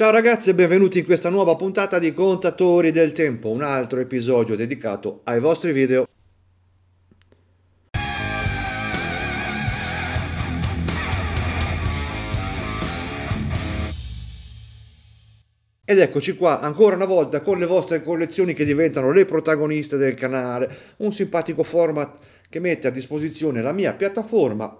Ciao ragazzi e benvenuti in questa nuova puntata di Contatori del Tempo, un altro episodio dedicato ai vostri video. Ed eccoci qua ancora una volta con le vostre collezioni che diventano le protagoniste del canale, un simpatico format che mette a disposizione la mia piattaforma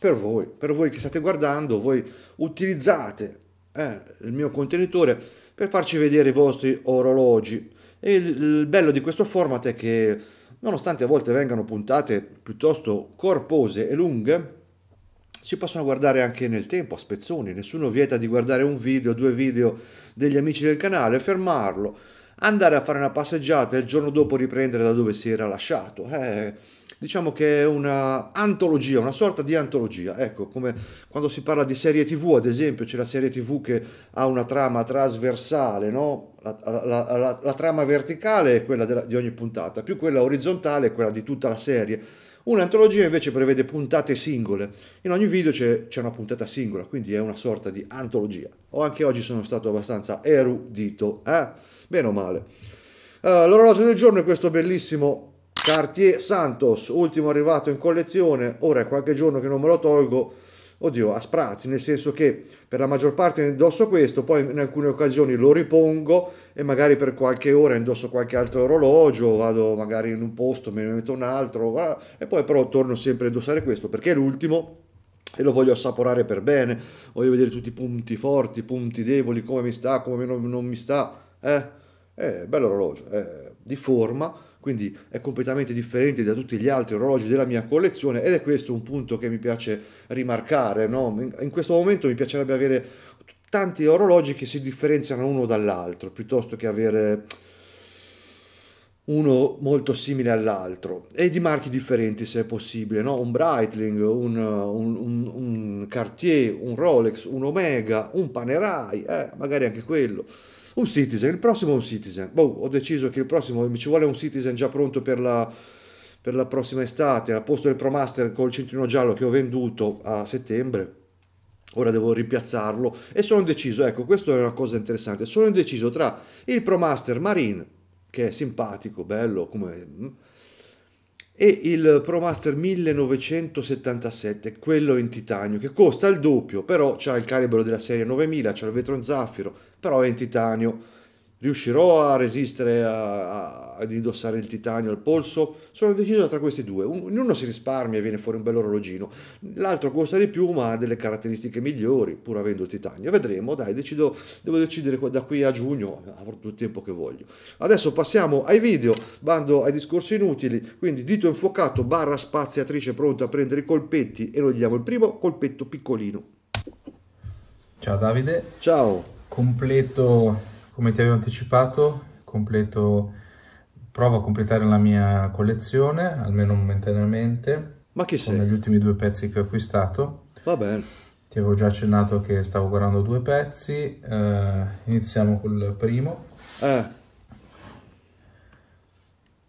per voi, per voi che state guardando, voi utilizzate eh, il mio contenitore per farci vedere i vostri orologi. E il, il bello di questo format è che nonostante a volte vengano puntate piuttosto corpose e lunghe, si possono guardare anche nel tempo, a spezzoni, nessuno vieta di guardare un video, due video degli amici del canale, fermarlo, andare a fare una passeggiata e il giorno dopo riprendere da dove si era lasciato. Eh, diciamo che è una antologia, una sorta di antologia. Ecco, come quando si parla di serie TV, ad esempio, c'è la serie TV che ha una trama trasversale, no? La, la, la, la, trama verticale è quella della, di ogni puntata, più quella orizzontale è quella di tutta la serie. Un'antologia invece prevede puntate singole, in ogni video c'è, c'è una puntata singola, quindi è una sorta di antologia. O anche oggi sono stato abbastanza erudito, eh? Bene o male. Uh, l'orologio del giorno è questo bellissimo Cartier Santos, ultimo arrivato in collezione, ora è qualche giorno che non me lo tolgo, oddio, a sprazzi, nel senso che per la maggior parte indosso questo, poi in alcune occasioni lo ripongo e magari per qualche ora indosso qualche altro orologio, vado magari in un posto, me ne metto un altro, e poi però torno sempre a indossare questo perché è l'ultimo e lo voglio assaporare per bene, voglio vedere tutti i punti forti, i punti deboli, come mi sta, come non, mi sta, eh, è eh, bello orologio, è eh, di forma, quindi è completamente differente da tutti gli altri orologi della mia collezione ed è questo un punto che mi piace rimarcare. No? In questo momento mi piacerebbe avere tanti orologi che si differenziano uno dall'altro piuttosto che avere uno molto simile all'altro e di marchi differenti se è possibile, no? un Breitling, un, un, un, un, Cartier, un Rolex, un Omega, un Panerai, eh, magari anche quello un citizen, il prossimo è un citizen. Boh, ho deciso che il prossimo mi ci vuole un citizen già pronto per la, per la prossima estate, al posto del Pro Master col cinturino giallo che ho venduto a settembre. Ora devo ripiazzarlo e sono indeciso, ecco, questa è una cosa interessante, sono indeciso tra il Pro Master Marine, che è simpatico, bello, come... Mm, e il Pro Master 1977, quello in titanio, che costa il doppio, però c'ha il calibro della serie 9000, c'ha il vetro in zaffiro, però è in titanio. Riuscirò a resistere a, a, ad indossare il titanio al polso? Sono deciso tra questi due. In uno si risparmia e viene fuori un orologino. l'altro costa di più ma ha delle caratteristiche migliori pur avendo il titanio. Vedremo, dai, decido, devo decidere da qui a giugno, avrò tutto il tempo che voglio. Adesso passiamo ai video, bando ai discorsi inutili, quindi dito infuocato, barra spaziatrice pronta a prendere i colpetti e noi diamo il primo colpetto piccolino. Ciao Davide. Ciao completo, come ti avevo anticipato, completo, provo a completare la mia collezione, almeno momentaneamente. Ma chi sei? Sono gli ultimi due pezzi che ho acquistato. Va bene. Ti avevo già accennato che stavo guardando due pezzi, eh, iniziamo col primo. Eh.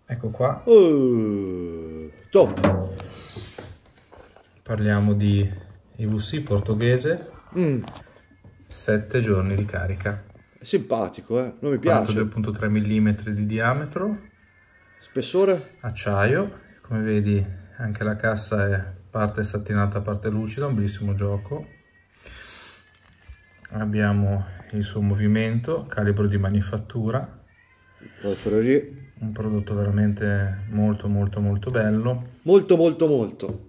Ecco qua. Uh, top! Parliamo di IVC portoghese. Mm. 7 giorni di carica. È simpatico, eh? Non mi piace. 2.3 mm di diametro. Spessore? Acciaio. Come vedi anche la cassa è parte satinata, parte lucida, un bellissimo gioco. Abbiamo il suo movimento, calibro di manifattura. Un prodotto veramente molto molto molto bello. Molto molto molto.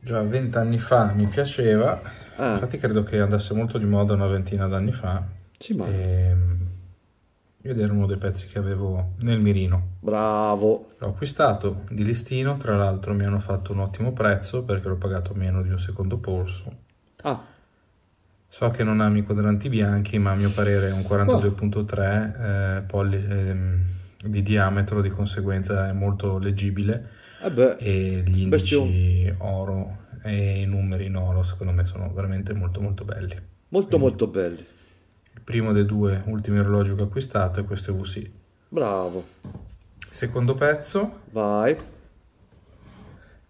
Già vent'anni fa mi piaceva, Ah. Infatti credo che andasse molto di moda una ventina d'anni fa. Sì, ma... E... Ehm, ed era uno dei pezzi che avevo nel mirino. Bravo! L'ho acquistato di listino, tra l'altro mi hanno fatto un ottimo prezzo perché l'ho pagato meno di un secondo polso. Ah. So che non ami i quadranti bianchi, ma a mio parere è un 42.3 eh, polli- eh, di diametro, di conseguenza è molto leggibile. Eh beh, e gli indici bestion. oro e i numeri in oro secondo me sono veramente molto molto belli. Molto Quindi, molto belli. Il primo dei due ultimi orologi che ho acquistato è questo EVC. Bravo. Secondo pezzo. Vai.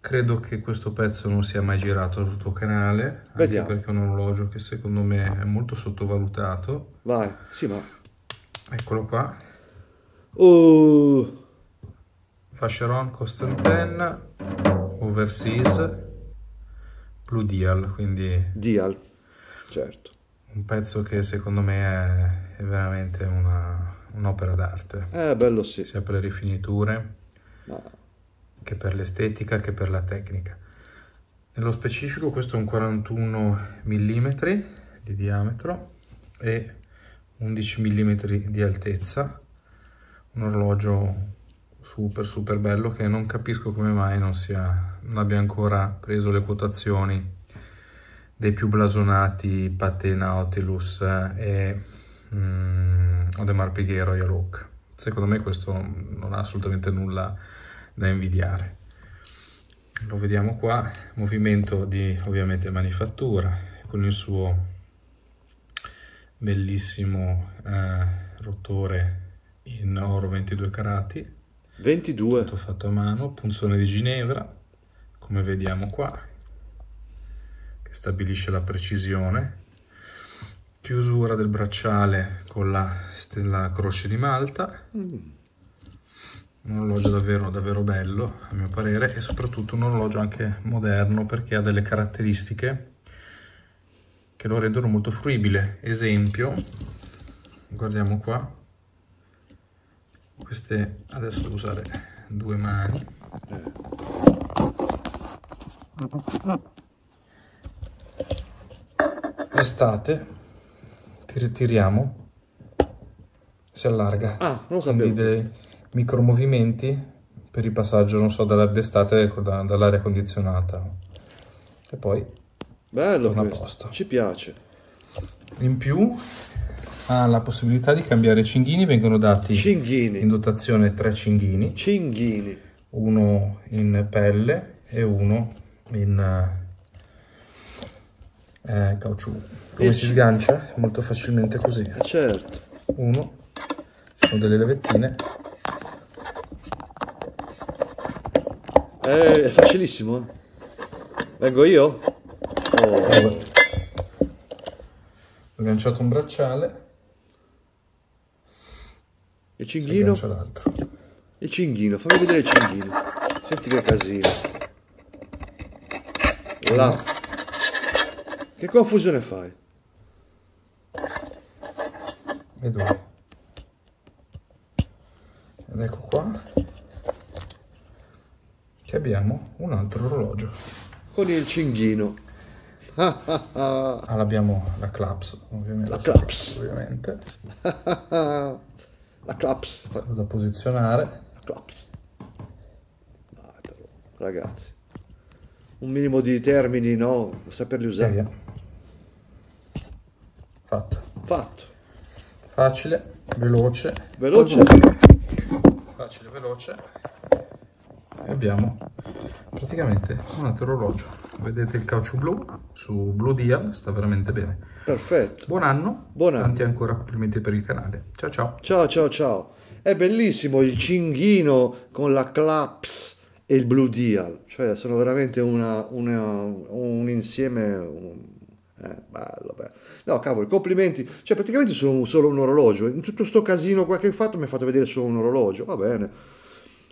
Credo che questo pezzo non sia mai girato sul tuo canale, Vediamo. perché è un orologio che secondo me è molto sottovalutato. Vai, sì ma... Eccolo qua. Uh. Oh. Vacheron Costantin, Overseas, Blue Deal, quindi... Deal, certo. Un pezzo che secondo me è, è veramente una, un'opera d'arte. Eh, bello sì. Sia per le rifiniture, Ma... che per l'estetica, che per la tecnica. Nello specifico questo è un 41 mm di diametro e 11 mm di altezza, un orologio super super bello che non capisco come mai non, sia, non abbia ancora preso le quotazioni dei più blasonati Pate Nautilus e mm, Odemar Pighiero e Yalok. Secondo me questo non ha assolutamente nulla da invidiare. Lo vediamo qua, movimento di ovviamente manifattura con il suo bellissimo eh, rotore in oro 22 carati 22. Tutto fatto a mano, punzone di Ginevra, come vediamo qua, che stabilisce la precisione. Chiusura del bracciale con la, la croce di Malta. un orologio davvero, davvero bello a mio parere e soprattutto un orologio anche moderno perché ha delle caratteristiche che lo rendono molto fruibile esempio guardiamo qua queste adesso devo usare due mani l'estate tiriamo si allarga ah non sapevo dei micro movimenti per il passaggio non so dall'estate ecco, dall'aria condizionata e poi bello questo posto. ci piace in più ha la possibilità di cambiare cinghini, vengono dati cinghini. in dotazione tre cinghini, cinghini, uno in pelle e uno in eh, eh caucciù. Come e si sgancia? Molto facilmente così. Eh, certo. Uno, sono delle levettine. Eh, è facilissimo. Vengo io? Oh. Ho agganciato un bracciale. Il cinghino. E cinghino, fammi vedere il cinghino. Senti che casino. Là. Che confusione fai? Vedo. Ed ecco qua che abbiamo un altro orologio. Con il cinghino. Ah, ah, ah. Allora ah, abbiamo la claps, ovviamente. La claps. Ovviamente. La claps. Da posizionare. La claps. Dai però, ragazzi. Un minimo di termini, no? Saperli usare. Via. Fatto. Fatto. Facile, veloce. Veloce. Facile, veloce. E abbiamo praticamente un altro orologio vedete il calcio blu su Blue Dial, sta veramente bene. Perfetto. Buon anno. Buon anno. Tanti ancora complimenti per il canale. Ciao ciao. Ciao ciao ciao. È bellissimo il cinghino con la claps e il Blue Dial, cioè sono veramente una, una, un insieme... Un... Eh, bello, bello. No, cavolo, complimenti. Cioè, praticamente sono solo un orologio. In tutto sto casino qua che hai fatto mi hai fatto vedere solo un orologio. Va bene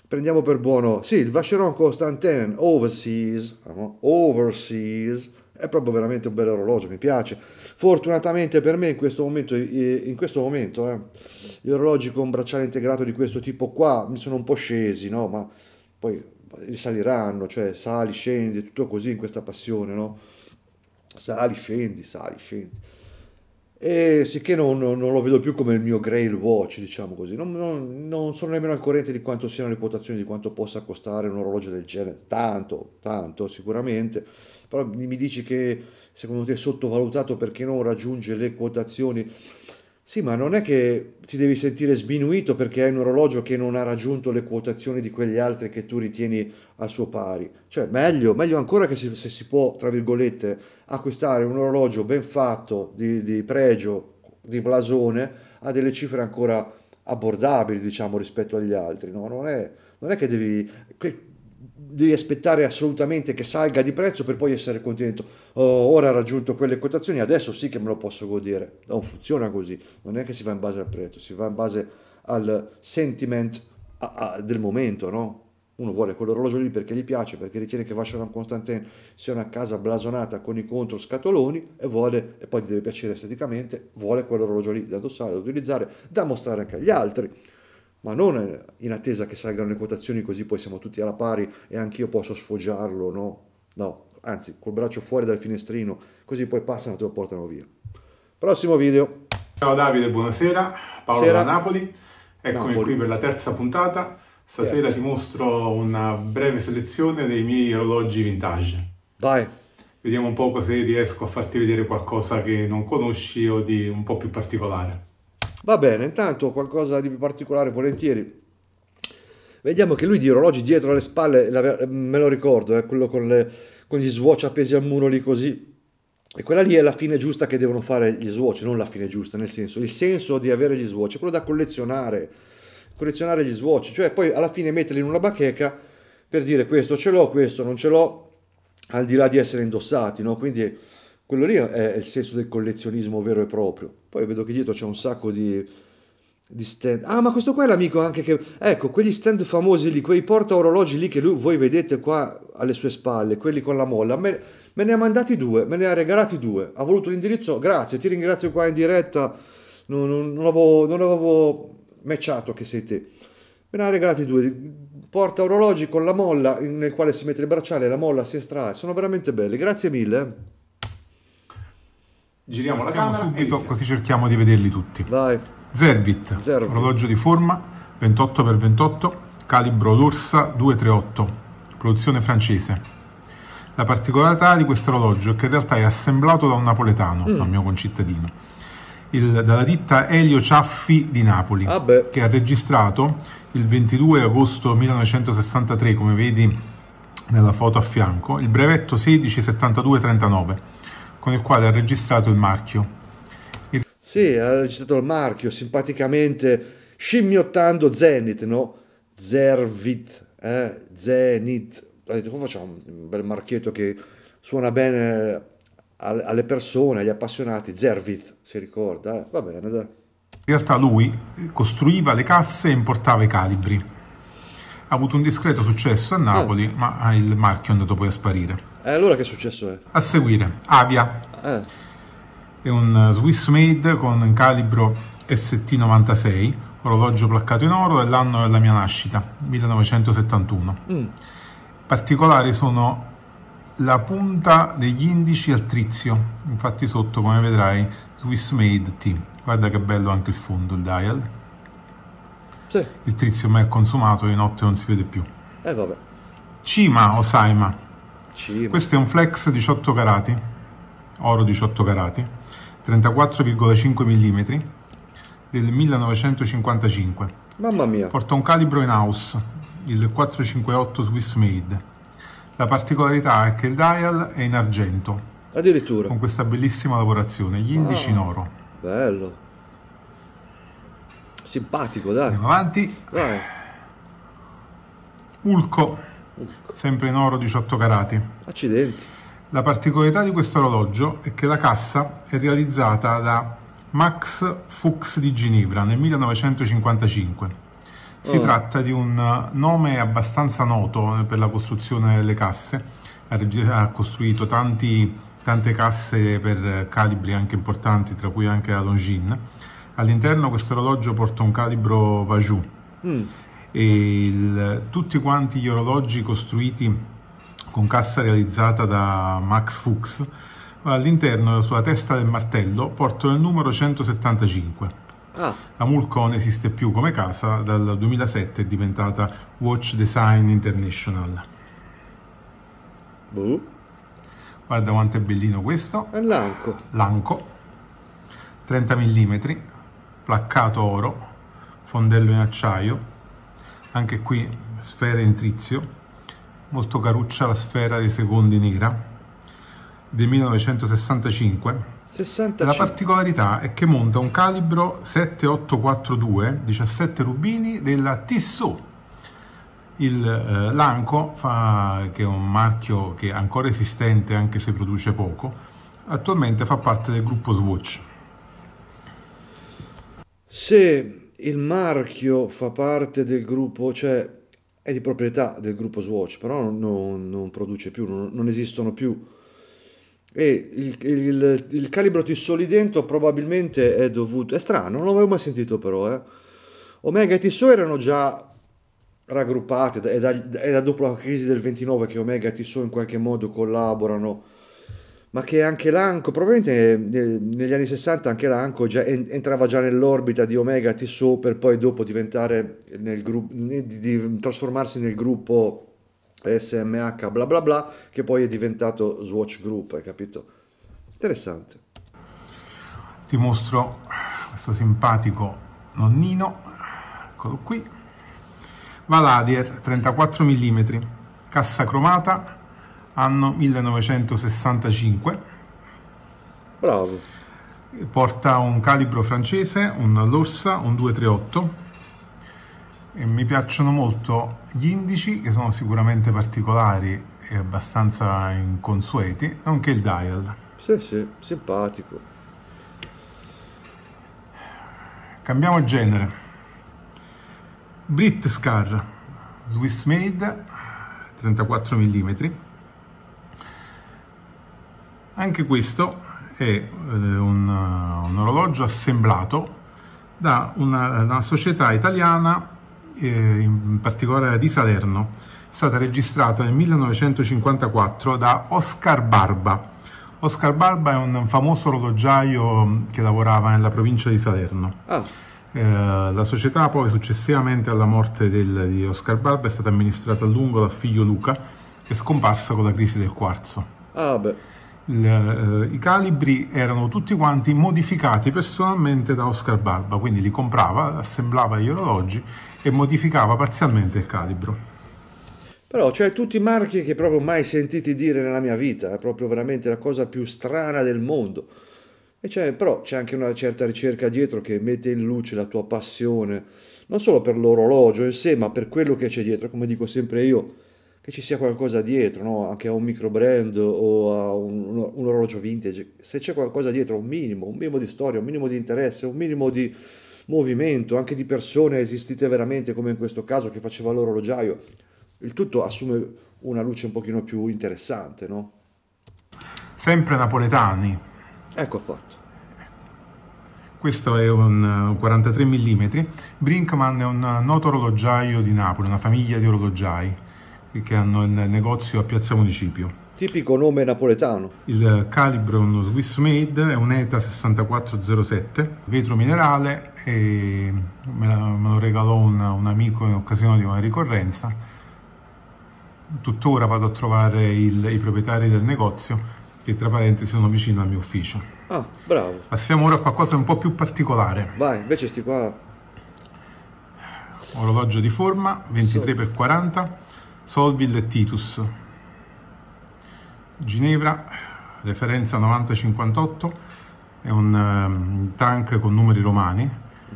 prendiamo per buono, sì, il Vacheron Constantin Overseas, Overseas, è proprio veramente un bel orologio, mi piace. Fortunatamente per me in questo momento, in questo momento eh, gli orologi con bracciale integrato di questo tipo qua mi sono un po' scesi, no? ma poi risaliranno, cioè sali, scendi, tutto così in questa passione, no? sali, scendi, sali, scendi e sicché non, non, lo vedo più come il mio grail watch diciamo così non, non, non, sono nemmeno al corrente di quanto siano le quotazioni di quanto possa costare un orologio del genere tanto tanto sicuramente però mi dici che secondo te è sottovalutato perché non raggiunge le quotazioni sì, ma non è che ti devi sentire sminuito perché hai un orologio che non ha raggiunto le quotazioni di quegli altri che tu ritieni al suo pari. Cioè, meglio, meglio ancora che se, se si può, tra virgolette, acquistare un orologio ben fatto, di, di pregio, di blasone, a delle cifre ancora abbordabili, diciamo, rispetto agli altri. No? Non, è, non è che devi devi aspettare assolutamente che salga di prezzo per poi essere contento. Oh, ora ha raggiunto quelle quotazioni, adesso sì che me lo posso godere. Non funziona così, non è che si va in base al prezzo, si va in base al sentiment a, a, del momento, no? Uno vuole quell'orologio lì perché gli piace, perché ritiene che Vacheron Constantin sia una casa blasonata con i contro scatoloni e vuole, e poi gli deve piacere esteticamente, vuole quell'orologio lì da indossare, da utilizzare, da mostrare anche agli altri ma non in attesa che salgano le quotazioni così poi siamo tutti alla pari e anch'io posso sfoggiarlo, no? No, anzi, col braccio fuori dal finestrino, così poi passano e te lo portano via. Prossimo video. Ciao Davide, buonasera. Paolo Sera. da Napoli. Eccomi Napoli. qui per la terza puntata. Stasera Grazie. ti mostro una breve selezione dei miei orologi vintage. Vai. Vediamo un po' se riesco a farti vedere qualcosa che non conosci o di un po' più particolare. Va bene, intanto qualcosa di più particolare, volentieri. Vediamo che lui di orologi dietro alle spalle, la, me lo ricordo, è eh, quello con, le, con gli swatch appesi al muro lì così. E quella lì è la fine giusta che devono fare gli swatch, non la fine giusta, nel senso, il senso di avere gli swatch è quello da collezionare, collezionare gli swatch, cioè poi alla fine metterli in una bacheca per dire questo ce l'ho, questo non ce l'ho, al di là di essere indossati, no? Quindi quello lì è il senso del collezionismo vero e proprio. Poi vedo che dietro c'è un sacco di, di stand. Ah, ma questo qua è l'amico anche che... Ecco, quegli stand famosi lì, quei porta orologi lì che lui, voi vedete qua alle sue spalle, quelli con la molla, me, me ne ha mandati due, me ne ha regalati due. Ha voluto l'indirizzo? Grazie, ti ringrazio qua in diretta. Non, non, non avevo, non avevo matchato che sei te. Me ne ha regalati due. Porta orologi con la molla nel quale si mette il bracciale, la molla si estrae. Sono veramente belli. Grazie mille. Eh. Giriamo la camera subito, così cerchiamo di vederli tutti. Vai. Zerbit, Zerbit. orologio di forma 28x28, calibro d'orsa 238, produzione francese. La particolarità di questo orologio è che in realtà è assemblato da un napoletano, mm. un mio concittadino, il, dalla ditta Elio Ciaffi di Napoli, ah che ha registrato il 22 agosto 1963, come vedi nella foto a fianco, il brevetto 39 con il quale ha registrato il marchio. Il... Sì, ha registrato il marchio simpaticamente scimmiottando Zenith, no? Zervit, eh? Zenith. Come facciamo un bel marchietto che suona bene alle persone, agli appassionati? Zervit, si ricorda? Eh? Va bene, dai. In realtà lui costruiva le casse e importava i calibri. Ha avuto un discreto successo a Napoli, ah. ma il marchio è andato poi a sparire. E eh, allora che è successo è? A seguire, Avia. Eh. È un eh, Swiss made con calibro ST96, orologio placcato in oro dell'anno della mia nascita, 1971. Mm. Particolari sono la punta degli indici al trizio, infatti sotto come vedrai Swiss Made T. Guarda che bello anche il fondo, il dial. Sì. Il trizio mai consumato e di notte non si vede più. Eh vabbè. Cima o Saima c. Questo è un flex 18 carati, oro 18 carati, 34,5 mm del 1955. Mamma mia! Porta un calibro in house, il 458 Swiss Made. La particolarità è che il dial è in argento. Addirittura. Con questa bellissima lavorazione, gli indici ah, in oro. Bello. Simpatico, dai. Andiamo avanti. Dai. Ulco sempre in oro 18 carati. Accidenti. La particolarità di questo orologio è che la cassa è realizzata da Max Fuchs di Ginevra nel 1955. Si oh. tratta di un nome abbastanza noto eh, per la costruzione delle casse, ha costruito tanti, tante casse per calibri anche importanti, tra cui anche la Longines. All'interno questo orologio porta un calibro Vajou. Mm il, tutti quanti gli orologi costruiti con cassa realizzata da Max Fuchs, all'interno sulla testa del martello portano il numero 175. Ah. La Mulco non esiste più come casa, dal 2007 è diventata Watch Design International. Boh. Guarda quanto è bellino questo. È l'anco. L'anco, 30 mm, placcato oro, fondello in acciaio, anche qui sfera in trizio, molto caruccia la sfera dei secondi nera del 1965. 65. La particolarità è che monta un calibro 7842 17 rubini della Tissot. Il eh, Lanco, fa, che è un marchio che è ancora esistente anche se produce poco, attualmente fa parte del gruppo Swatch. Se il marchio fa parte del gruppo, cioè è di proprietà del gruppo Swatch, però non, non, produce più, non, non, esistono più. E il, il, il calibro dentro probabilmente è dovuto... È strano, non l'avevo mai sentito però, eh. Omega e Tissot erano già raggruppate, è da, è da dopo la crisi del 29 che Omega e Tissot in qualche modo collaborano ma che anche l'Anco, probabilmente negli anni 60 anche l'Anco già, entrava già nell'orbita di Omega Tissot per poi dopo diventare nel gruppo, di, di, trasformarsi nel gruppo SMH bla bla bla, che poi è diventato Swatch Group, hai capito? Interessante. Ti mostro questo simpatico nonnino, eccolo qui, Valadier 34 mm, cassa cromata, anno 1965. Bravo. Porta un calibro francese, un Lorsa, un 238. E mi piacciono molto gli indici che sono sicuramente particolari e abbastanza inconsueti, nonché il dial. Sì, sì, simpatico. Cambiamo genere. Brit Scar, Swiss Made, 34 mm anche questo è eh, un, eh, un orologio assemblato da una, una società italiana, eh, in particolare di Salerno, è stata registrata nel 1954 da Oscar Barba. Oscar Barba è un famoso orologiaio mm, che lavorava nella provincia di Salerno. Oh. la società poi successivamente alla morte del, di Oscar Barba è stata amministrata a lungo dal figlio Luca, che è scomparsa con la crisi del quarzo. Ah, beh il, eh, i calibri erano tutti quanti modificati personalmente da Oscar Barba, quindi li comprava, assemblava gli orologi e modificava parzialmente il calibro. Però cioè, tutti i marchi che proprio mai sentiti dire nella mia vita, è proprio veramente la cosa più strana del mondo. E c'è, però c'è anche una certa ricerca dietro che mette in luce la tua passione, non solo per l'orologio in sé, ma per quello che c'è dietro. Come dico sempre io, che ci sia qualcosa dietro, no? anche a un micro brand o a un, un, orologio vintage, se c'è qualcosa dietro, un minimo, un minimo di storia, un minimo di interesse, un minimo di movimento, anche di persone esistite veramente come in questo caso che faceva l'orologiaio, il tutto assume una luce un pochino più interessante, no? Sempre napoletani. Ecco fatto. Questo è un 43 mm. Brinkman è un noto orologiaio di Napoli, una famiglia di orologiai che hanno il negozio a Piazza Municipio. Tipico nome napoletano. Il calibro è uno Swiss Made è un ETA 6407, vetro minerale e me, me lo regalò un, un, amico in occasione di una ricorrenza. Tuttora vado a trovare il, i proprietari del negozio che tra parentesi sono vicino al mio ufficio. Ah, bravo. Passiamo ora a qualcosa un po' più particolare. Vai, invece sti qua... Orologio di forma, 23x40 Solville e Titus. Ginevra, referenza 9058, è un um, tank con numeri romani,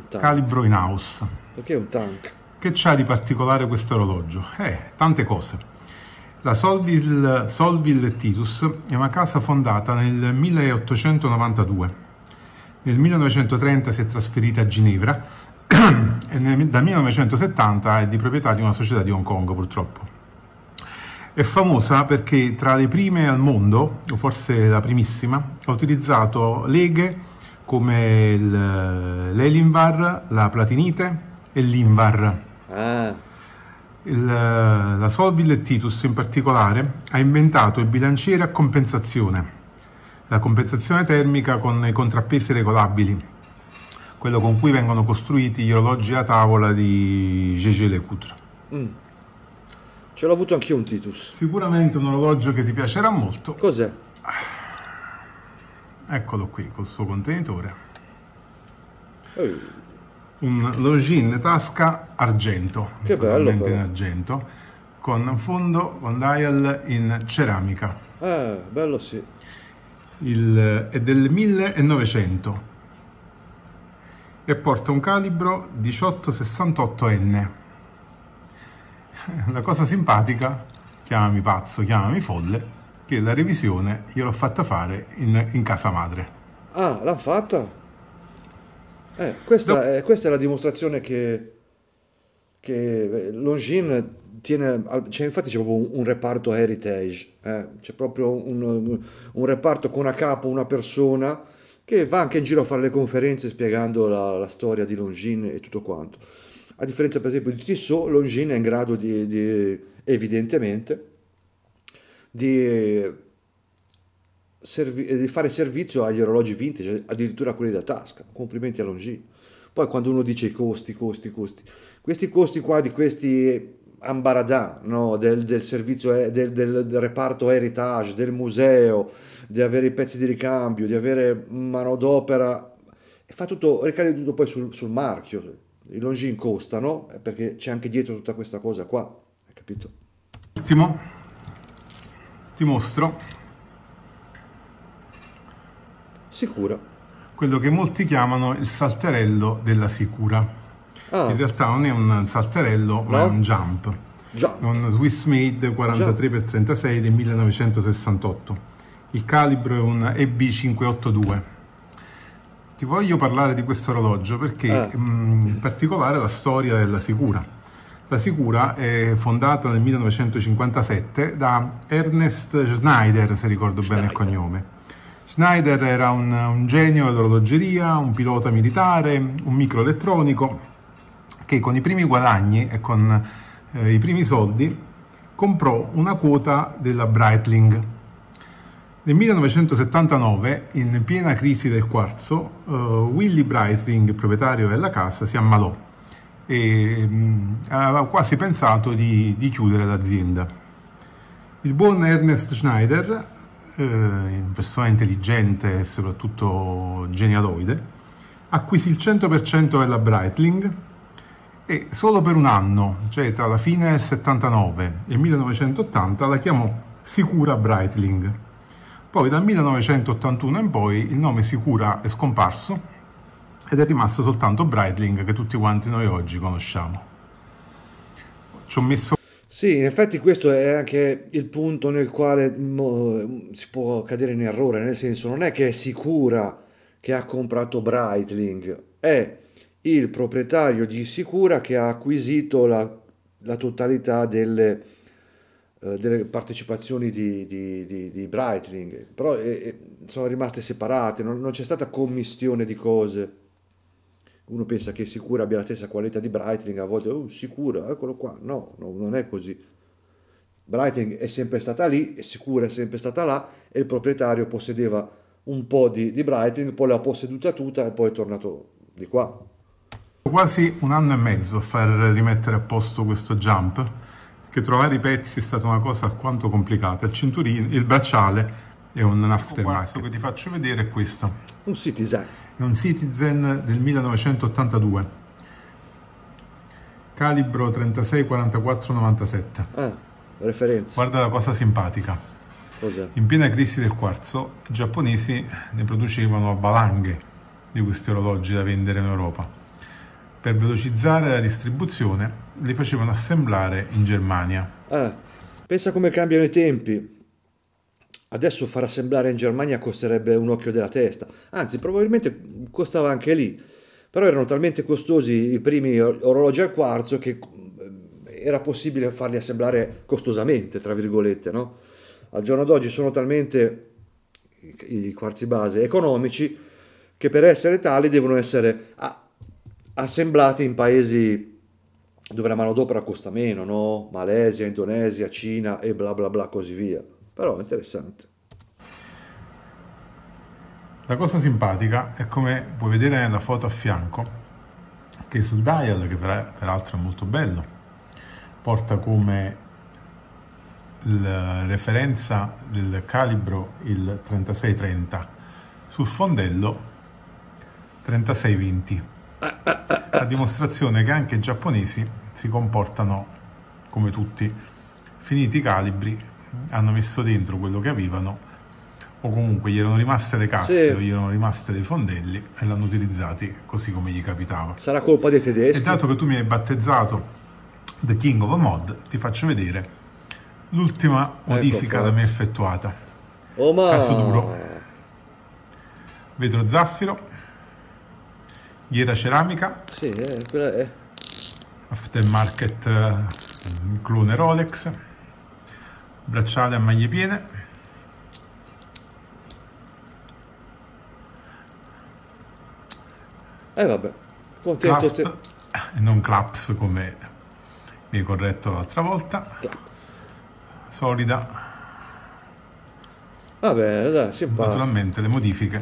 calibro in house. Perché è un tank? Che c'ha di particolare questo orologio? Eh, tante cose. La Solville, Solville Titus è una casa fondata nel 1892. Nel 1930 si è trasferita a Ginevra e nel, dal 1970 è di proprietà di una società di Hong Kong purtroppo. È famosa perché tra le prime al mondo, o forse la primissima, ha utilizzato leghe come l'Elinvar, la Platinite e l'Invar. Ah. Il, la Solville Titus in particolare ha inventato il bilanciere a compensazione, la compensazione termica con i contrappesi regolabili, quello con cui vengono costruiti gli orologi a tavola di Gégé Lecoutre. Mm. Ce l'ho avuto anch'io un Titus. Sicuramente un orologio che ti piacerà molto. Cos'è? Eccolo qui, col suo contenitore. Ehi. Un Login tasca argento. Che bello però. in argento. Con fondo, con dial in ceramica. Eh, bello sì. Il, è del 1900 e porta un calibro 1868N la cosa simpatica, chiamami pazzo, chiamami folle, che la revisione gliel'ho fatta fare in, in casa madre. Ah, l'ha fatta? Eh, questa, no. eh, questa, è la dimostrazione che, che eh, Longin tiene, cioè, infatti c'è proprio un, un reparto heritage, eh? c'è proprio un, un, reparto con a capo una persona che va anche in giro a fare le conferenze spiegando la, la storia di Longin e tutto quanto a differenza per esempio di Tissot, Longines è in grado di, di evidentemente di, servi- di, fare servizio agli orologi vintage, addirittura a quelli da tasca. Complimenti a Longines. Poi quando uno dice i costi, costi, costi, questi costi qua di questi ambaradà no? del, del, servizio, del, del, reparto heritage, del museo, di avere i pezzi di ricambio, di avere manodopera, fa tutto, ricade tutto poi sul, sul marchio, i longin costano eh, perché c'è anche dietro tutta questa cosa qua, hai capito? Ottimo, ti mostro. Sicura. Quello che molti chiamano il salterello della sicura. Ah. In realtà non è un salterello, no? ma è un jump. jump. Un Swiss Made 43x36 del 1968. Il calibro è un EB582. Ti voglio parlare di questo orologio perché eh. mh, in particolare la storia della Sicura. La Sicura è fondata nel 1957 da Ernest Schneider, se ricordo Schneider. bene il cognome. Schneider era un, un genio dell'orologeria, un pilota militare, un microelettronico che con i primi guadagni e con eh, i primi soldi comprò una quota della Breitling nel 1979, in piena crisi del quarzo, uh, Willy Breitling, proprietario della casa, si ammalò e mh, mm, aveva quasi pensato di, di chiudere l'azienda. Il buon Ernest Schneider, eh, persona intelligente e soprattutto genialoide, acquisì il 100% della Breitling e solo per un anno, cioè tra la fine del 79 e il 1980, la chiamò Sicura Breitling poi dal 1981 in poi il nome Sicura è scomparso ed è rimasto soltanto Breitling che tutti quanti noi oggi conosciamo. Ci ho messo sì, in effetti questo è anche il punto nel quale si può cadere in errore, nel senso non è che è sicura che ha comprato Breitling, è il proprietario di Sicura che ha acquisito la, la totalità delle, eh, delle partecipazioni di, di, di, di Breitling, però eh, eh, sono rimaste separate, non, non c'è stata commistione di cose. Uno pensa che sicura abbia la stessa qualità di Breitling, a volte, oh, sicura, eccolo qua. No, no, non è così. Breitling è sempre stata lì, è sicura è sempre stata là, e il proprietario possedeva un po' di, di Breitling, poi l'ha posseduta tutta e poi è tornato di qua. Quasi un anno e mezzo a far rimettere a posto questo jump che trovare i pezzi è stata una cosa alquanto complicata. Il cinturino, il bracciale è un aftermarket. Il che ti faccio vedere è questo. Un Citizen. È un Citizen del 1982. Calibro 36 44 97. Ah, referenza. Guarda la cosa simpatica. Cos'è? In piena crisi del quarzo, i giapponesi ne producevano a valanghe di questi orologi da vendere in Europa. Per velocizzare la distribuzione, li facevano assemblare in Germania. Ah, pensa come cambiano i tempi. Adesso far assemblare in Germania costerebbe un occhio della testa, anzi probabilmente costava anche lì, però erano talmente costosi i primi orologi al quarzo che eh, era possibile farli assemblare costosamente, tra virgolette, no? Al giorno d'oggi sono talmente i quarzi base economici che per essere tali devono essere assemblati in paesi dove la manodopera costa meno, no? Malesia, Indonesia, Cina e bla bla bla così via. Però è interessante. La cosa simpatica è come puoi vedere nella foto a fianco che sul dial, che peraltro è molto bello, porta come referenza del calibro il 3630, sul fondello 3620, eh, eh, eh, a dimostrazione che anche i giapponesi si comportano come tutti. Finiti i calibri, hanno messo dentro quello che avevano o comunque gli erano rimaste le casse sì. o gli erano rimaste dei fondelli e l'hanno utilizzati così come gli capitava. Sarà colpa dei tedeschi. E dato che tu mi hai battezzato The King of Mod, ti faccio vedere l'ultima ecco modifica ecco, da me effettuata. Oh ma... Caso duro. Vetro zaffiro, ghiera ceramica. Sì, eh, quella è aftermarket eh, clone Rolex bracciale a maglie piene e eh vabbè contento te. e non claps come mi hai corretto l'altra volta claps. solida vabbè bene dai simpatico naturalmente le modifiche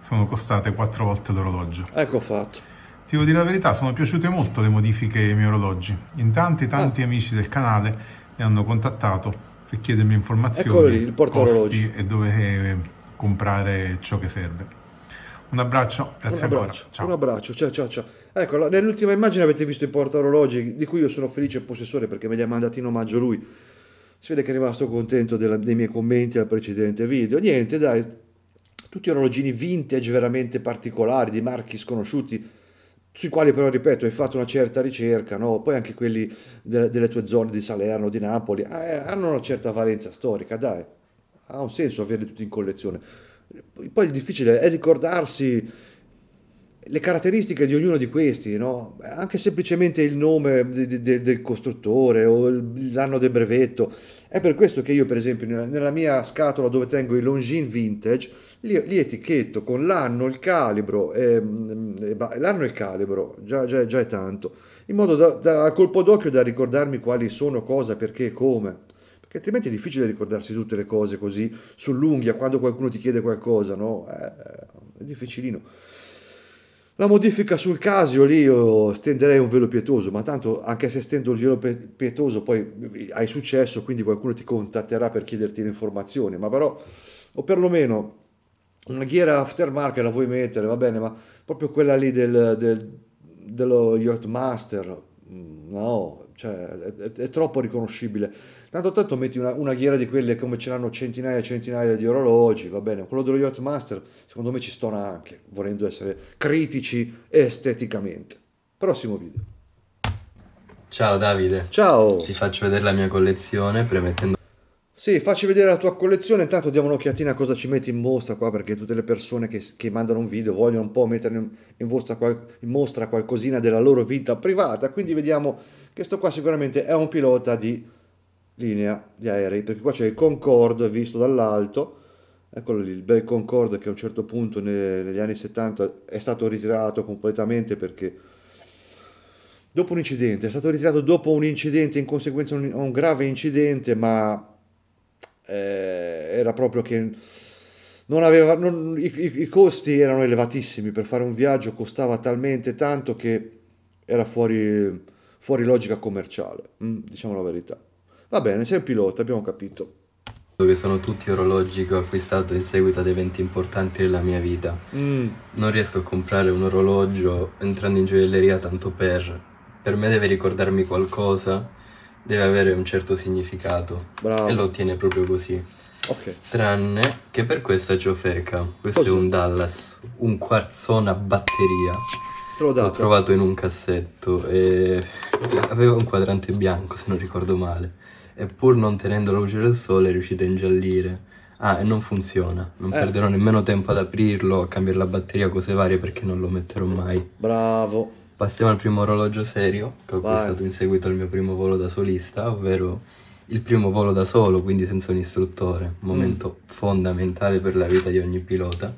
sono costate quattro volte l'orologio ecco fatto ti devo dire la verità, sono piaciute molto le modifiche ai miei orologi. In tanti, tanti ah. amici del canale mi hanno contattato per chiedermi informazioni, lì, costi e dove eh, comprare ciò che serve. Un abbraccio, grazie un abbraccio, ancora. Ciao. Un abbraccio, ciao ciao ciao. Ecco, nell'ultima immagine avete visto i portaorologi di cui io sono felice possessore perché me li ha mandati in omaggio lui. Si vede che è rimasto contento della, dei miei commenti al precedente video. Niente, dai, tutti orologini vintage veramente particolari, di marchi sconosciuti sui quali però, ripeto, hai fatto una certa ricerca, no? poi anche quelli de- delle tue zone di Salerno, di Napoli, eh, hanno una certa valenza storica, dai, ha un senso averli tutti in collezione. Poi il difficile è ricordarsi le caratteristiche di ognuno di questi, no? anche semplicemente il nome de, de, del costruttore o l'anno del brevetto. È per questo che io, per esempio, nella, mia scatola dove tengo i Longines Vintage, li, li, etichetto con l'anno, il calibro, eh, l'anno e il calibro, già, già, già, è tanto, in modo da, da a colpo d'occhio da ricordarmi quali sono, cosa, perché, come altrimenti è difficile ricordarsi tutte le cose così sull'unghia quando qualcuno ti chiede qualcosa, no? Eh, è, difficilino. La modifica sul Casio lì io stenderei un velo pietoso, ma tanto anche se stendo il velo pietoso poi hai successo, quindi qualcuno ti contatterà per chiederti le informazioni, ma però o perlomeno una ghiera aftermarket la vuoi mettere, va bene, ma proprio quella lì del, del, dello Yachtmaster, mm, no, cioè è, è, è troppo riconoscibile. Tanto tanto metti una, una ghiera di quelle come ce l'hanno centinaia e centinaia di orologi, va bene. Quello dello Yacht Master secondo me ci stona anche, volendo essere critici esteticamente. Prossimo video. Ciao Davide. Ciao. Ti faccio vedere la mia collezione premettendo... Sì, facci vedere la tua collezione, intanto diamo un'occhiatina a cosa ci metti in mostra qua, perché tutte le persone che, che mandano un video vogliono un po' mettere in, in, mostra, in, mostra qualcosina della loro vita privata, quindi vediamo che sto qua sicuramente è un pilota di linea di aerei, perché qua c'è il Concorde visto dall'alto, eccolo lì, il bel Concorde che a un certo punto negli anni 70 è stato ritirato completamente perché dopo un incidente, è stato ritirato dopo un incidente in conseguenza a un, grave incidente, ma eh, era proprio che non aveva, non, i, i, i, costi erano elevatissimi, per fare un viaggio costava talmente tanto che era fuori, fuori logica commerciale, mm, diciamo la verità. Va bene, sei un pilota, abbiamo capito. Che sono tutti orologi che ho acquistato in seguito ad eventi importanti della mia vita. Mm. Non riesco a comprare un orologio entrando in gioielleria tanto per. Per me deve ricordarmi qualcosa, deve avere un certo significato. Bravo. E lo ottiene proprio così. Okay. Tranne che per questa ciofeca. Questo Così. è un Dallas, un quarzone a batteria. L'ho trovato in un cassetto e aveva un quadrante bianco, se non ricordo male e pur non tenendo la luce del sole è riuscito a ingiallire. Ah, e non funziona. Non eh. perderò nemmeno tempo ad aprirlo, a cambiare la batteria, cose varie, perché non lo metterò mai. Bravo. Passiamo al primo orologio serio, che ho Vai. acquistato in seguito al mio primo volo da solista, ovvero il primo volo da solo, quindi senza un istruttore, momento mm. fondamentale per la vita di ogni pilota.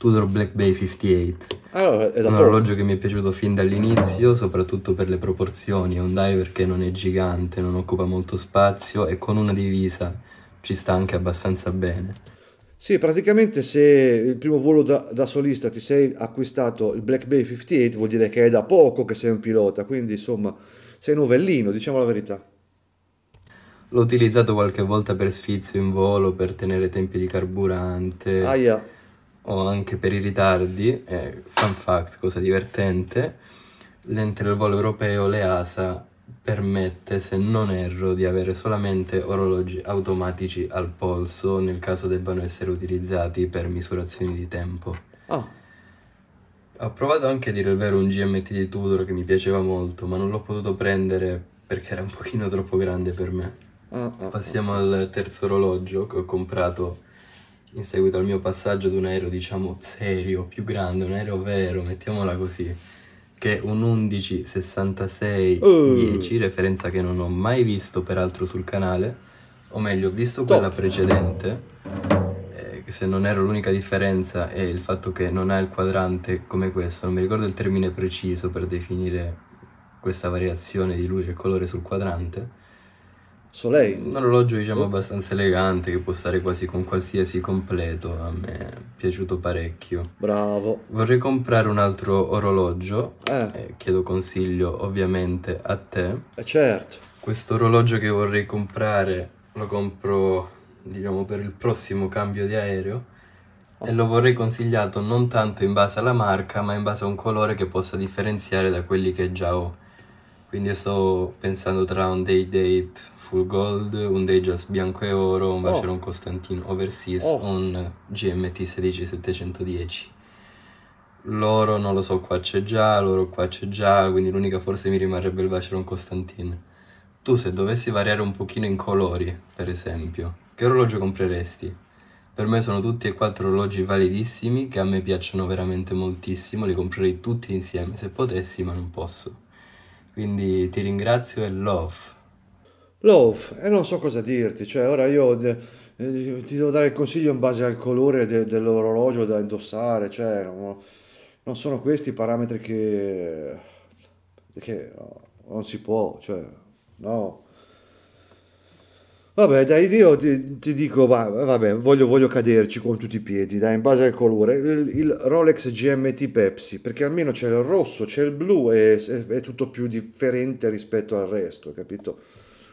Tudor Black Bay 58. Allora, ah, è un orologio che mi è piaciuto fin dall'inizio, soprattutto per le proporzioni. È un diver che non è gigante, non occupa molto spazio e con una divisa ci sta anche abbastanza bene. Sì, praticamente se il primo volo da, da solista ti sei acquistato il Black Bay 58 vuol dire che è da poco che sei un pilota, quindi insomma sei novellino, diciamo la verità. L'ho utilizzato qualche volta per sfizio in volo, per tenere tempi di carburante. Aia o anche per i ritardi, eh, fun fact, cosa divertente, l'ente del volo europeo, l'EASA, permette, se non erro, di avere solamente orologi automatici al polso nel caso debbano essere utilizzati per misurazioni di tempo. Oh. Ho provato anche a dire il vero un GMT di Tudor che mi piaceva molto, ma non l'ho potuto prendere perché era un pochino troppo grande per me. Mm, mm, mm. Passiamo al terzo orologio che ho comprato in seguito al mio passaggio ad un aereo diciamo serio, più grande, un aereo vero, mettiamola così, che è un 116610, uh. referenza che non ho mai visto peraltro sul canale, o meglio ho visto quella Top. precedente, eh, se non ero l'unica differenza è il fatto che non ha il quadrante come questo, non mi ricordo il termine preciso per definire questa variazione di luce e colore sul quadrante, Soleil. Un orologio diciamo eh. abbastanza elegante che può stare quasi con qualsiasi completo, a me è piaciuto parecchio. Bravo. Vorrei comprare un altro orologio, eh. Eh, chiedo consiglio ovviamente a te. Eh certo. Questo orologio che vorrei comprare lo compro diciamo per il prossimo cambio di aereo oh. e lo vorrei consigliato non tanto in base alla marca ma in base a un colore che possa differenziare da quelli che già ho. Quindi sto pensando tra un day date full gold, un day just bianco e oro, un oh. bacione oh. un Costantino overseas, oh. un GMT 16710. L'oro non lo so, qua c'è già, l'oro qua c'è già, quindi l'unica forse mi rimarrebbe il Vacheron Costantino. Tu se dovessi variare un pochino in colori, per esempio, che orologio compreresti? Per me sono tutti e quattro orologi validissimi che a me piacciono veramente moltissimo, li comprerei tutti insieme se potessi, ma non posso. Quindi ti ringrazio e love. Love, e eh, non so cosa dirti, cioè ora io eh, eh, ti devo dare il consiglio in base al colore de- dell'orologio da indossare, cioè non, non, sono questi i parametri che, che no, oh, non si può, cioè no. Vabbè, dai, io ti, ti dico, va, vabbè, voglio, voglio, caderci con tutti i piedi, dai, in base al colore. Il, il Rolex GMT Pepsi, perché almeno c'è il rosso, c'è il blu e è, è tutto più differente rispetto al resto, capito?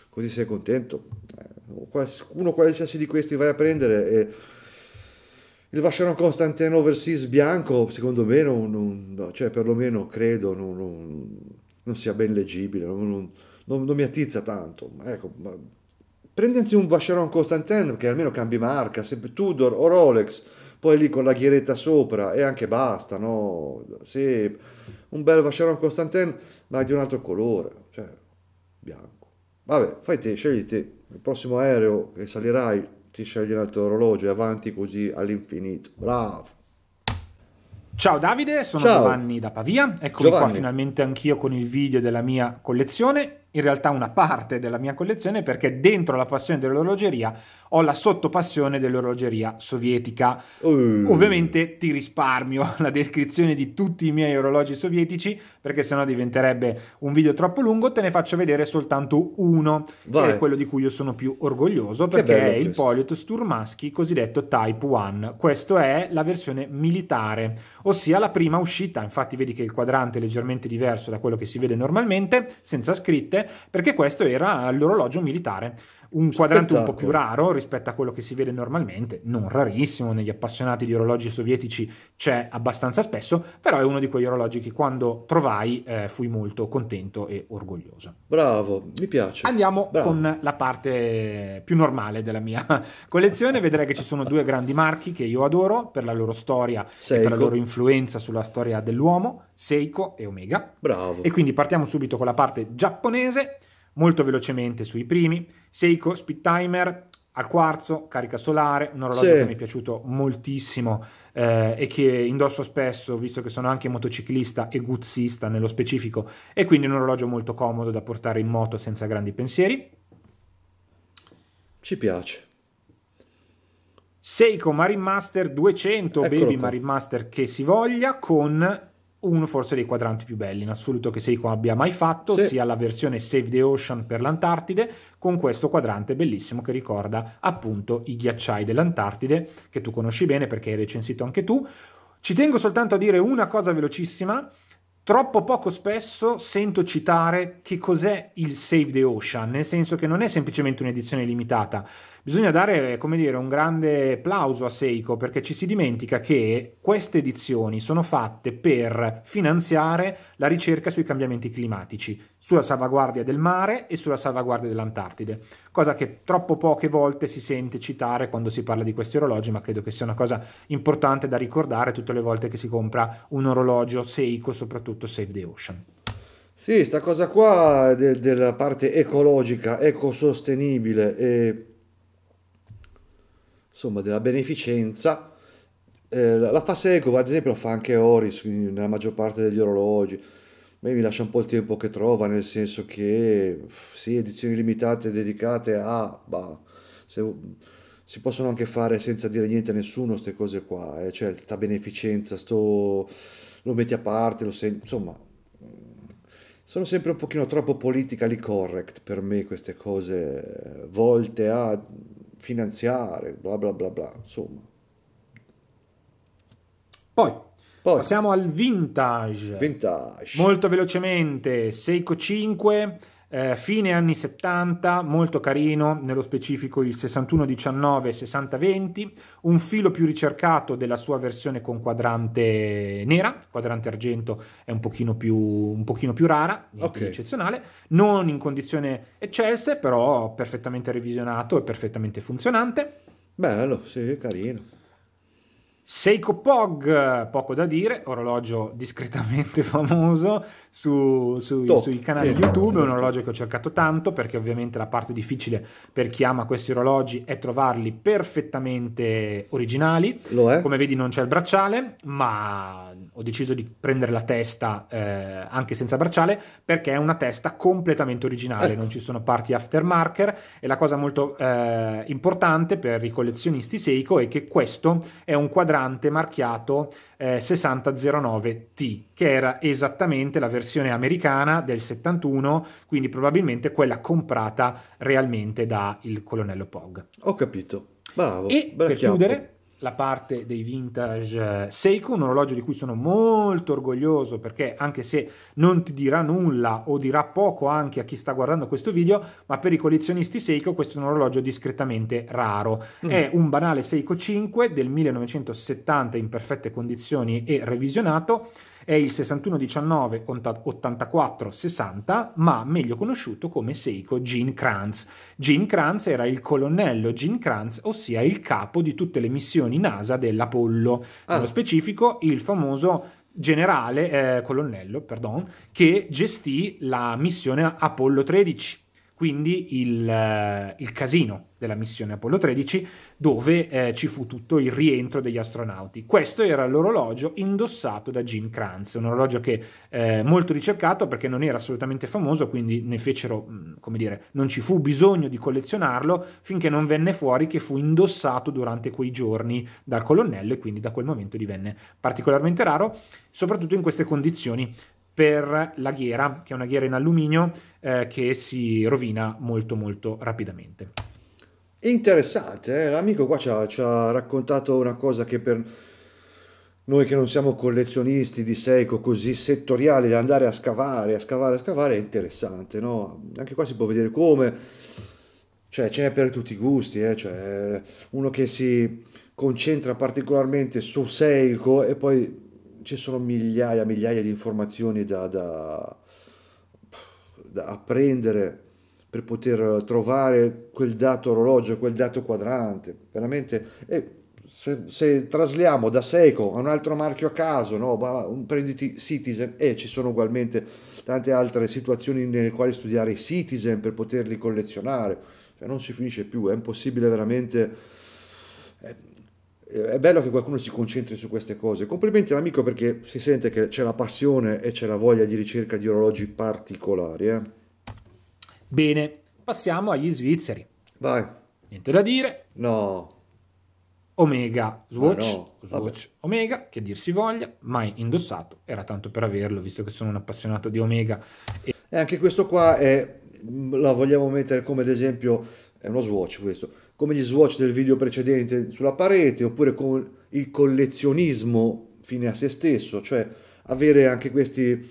Così sei contento. Eh, uno qualsiasi di questi vai a prendere e... Il Vacheron Constantin Overseas bianco, secondo me, non, non, cioè perlomeno credo, non, non sia ben leggibile, non, mi attizza tanto. Ecco, Ma, Prendensi un Vacheron Constantin che almeno cambi marca, sempre Tudor o Rolex, poi lì con la ghiretta sopra e anche basta, no? Sì, un bel Vacheron Constantin ma di un altro colore, cioè bianco. Vabbè, fai te, scegli te. Il prossimo aereo che salirai ti scegli un altro orologio e avanti così all'infinito. Bravo! Ciao Davide, sono Ciao. Giovanni da Pavia, eccomi Giovanni. qua finalmente anch'io con il video della mia collezione in realtà una parte della mia collezione perché dentro la passione dell'orologeria ho la sottopassione dell'orologeria sovietica. Uh. Ovviamente ti risparmio la descrizione di tutti i miei orologi sovietici perché sennò diventerebbe un video troppo lungo, te ne faccio vedere soltanto uno, Vai. che è quello di cui io sono più orgoglioso perché è il Poliot Sturmaschi cosiddetto Type 1. Questa è la versione militare, ossia la prima uscita, infatti vedi che il quadrante è leggermente diverso da quello che si vede normalmente, senza scritte perché questo era l'orologio militare un quadrante un po' più raro rispetto a quello che si vede normalmente, non rarissimo, negli appassionati di orologi sovietici c'è abbastanza spesso, però è uno di quegli orologi che quando trovai eh, fui molto contento e orgoglioso. Bravo, mi piace. Andiamo Bravo. con la parte più normale della mia collezione, vedrai che ci sono due grandi marchi che io adoro per la loro storia Seiko. e per la loro influenza sulla storia dell'uomo, Seiko e Omega. Bravo. E quindi partiamo subito con la parte giapponese, molto velocemente sui primi. Seiko Speed Timer al quarzo, carica solare, un orologio sì. che mi è piaciuto moltissimo eh, e che indosso spesso, visto che sono anche motociclista e guzzista nello specifico, e quindi un orologio molto comodo da portare in moto senza grandi pensieri. Ci piace. Seiko Marine Master 200, Eccolo baby qua. Marine Master che si voglia, con uno forse dei quadranti più belli in assoluto che Seiko abbia mai fatto, sì. sia la versione Save the Ocean per l'Antartide, con questo quadrante bellissimo che ricorda appunto i ghiacciai dell'Antartide, che tu conosci bene perché hai recensito anche tu. Ci tengo soltanto a dire una cosa velocissima. Troppo poco spesso sento citare che cos'è il Save the Ocean, nel senso che non è semplicemente un'edizione limitata Bisogna dare, come dire, un grande applauso a Seiko perché ci si dimentica che queste edizioni sono fatte per finanziare la ricerca sui cambiamenti climatici, sulla salvaguardia del mare e sulla salvaguardia dell'Antartide, cosa che troppo poche volte si sente citare quando si parla di questi orologi, ma credo che sia una cosa importante da ricordare tutte le volte che si compra un orologio Seiko, soprattutto Save the Ocean. Sì, sta cosa qua de- della parte ecologica, ecosostenibile e insomma, della beneficenza. Eh, la, la fa Segova, ad esempio, la fa anche Oris nella maggior parte degli orologi. Beh, mi lascia un po' il tempo che trova, nel senso che sì, edizioni limitate dedicate a... Bah, se, si possono anche fare senza dire niente a nessuno queste cose qua, eh? cioè sta beneficenza, sto, lo metti a parte, lo sei, insomma, mm, sono sempre un pochino troppo politically correct per me queste cose eh, volte a finanziare, bla bla bla bla, insomma. Poi, Poi passiamo al vintage. Vintage. Molto velocemente, Seiko 5 eh, fine anni 70, molto carino, nello specifico il 6119 e 6020, un filo più ricercato della sua versione con quadrante nera, quadrante argento è un pochino più, un pochino più rara, okay. eccezionale, non in condizioni eccelse, però perfettamente revisionato e perfettamente funzionante. Bello, sì, carino. Seiko Pog, poco da dire, orologio discretamente famoso su, su, sui canali sì, YouTube, è un orologio che ho cercato tanto perché ovviamente la parte difficile per chi ama questi orologi è trovarli perfettamente originali. Lo è. Come vedi non c'è il bracciale, ma ho deciso di prendere la testa eh, anche senza bracciale perché è una testa completamente originale, ecco. non ci sono parti aftermarker e la cosa molto eh, importante per i collezionisti Seiko è che questo è un quadrato quadrante marchiato eh, 6009T, che era esattamente la versione americana del 71, quindi probabilmente quella comprata realmente dal colonnello Pog. Ho capito. Bravo. E per chiudere, la parte dei vintage Seiko, un orologio di cui sono molto orgoglioso perché anche se non ti dirà nulla o dirà poco anche a chi sta guardando questo video, ma per i collezionisti Seiko questo è un orologio discretamente raro. Mm. È un banale Seiko 5 del 1970 in perfette condizioni e revisionato è il 6119 84 60, ma meglio conosciuto come Seiko Gene Kranz. Gene Kranz era il colonnello Gene Kranz, ossia il capo di tutte le missioni NASA dell'Apollo. Ah. Nello specifico, il famoso generale, eh, colonnello, perdon, che gestì la missione Apollo 13 quindi il, eh, il, casino della missione Apollo 13 dove eh, ci fu tutto il rientro degli astronauti. Questo era l'orologio indossato da Jim Kranz, un orologio che eh, molto ricercato perché non era assolutamente famoso, quindi ne fecero, mm, come dire, non ci fu bisogno di collezionarlo finché non venne fuori che fu indossato durante quei giorni dal colonnello e quindi da quel momento divenne particolarmente raro, soprattutto in queste condizioni per la ghiera, che è una ghiera in alluminio eh, che si rovina molto molto rapidamente. Interessante, eh? l'amico qua ci ha, ci ha raccontato una cosa che per noi che non siamo collezionisti di Seiko così settoriali da andare a scavare, a scavare, a scavare è interessante, no? Anche qua si può vedere come cioè ce n'è per tutti i gusti, eh? cioè, uno che si concentra particolarmente su Seiko e poi ci sono migliaia, e migliaia di informazioni da, da, da apprendere per poter trovare quel dato orologio, quel dato quadrante, veramente... E se, se trasliamo da Seiko a un altro marchio a caso, no? prenditi Citizen e ci sono ugualmente tante altre situazioni nelle quali studiare i Citizen per poterli collezionare, cioè non si finisce più, è impossibile veramente... Eh, eh, è bello che qualcuno si concentri su queste cose. Complimenti all'amico perché si sente che c'è la passione e c'è la voglia di ricerca di orologi particolari. Eh? Bene, passiamo agli svizzeri. Vai. Niente da dire. No. Omega Swatch, ah, no, Swatch Omega, che dir si voglia, mai indossato, era tanto per averlo, visto che sono un appassionato di Omega. E, e anche questo qua è, mm, la vogliamo mettere come ad esempio, è uno Swatch questo, come gli swatch del video precedente sulla parete, oppure con il collezionismo fine a se stesso, cioè avere anche questi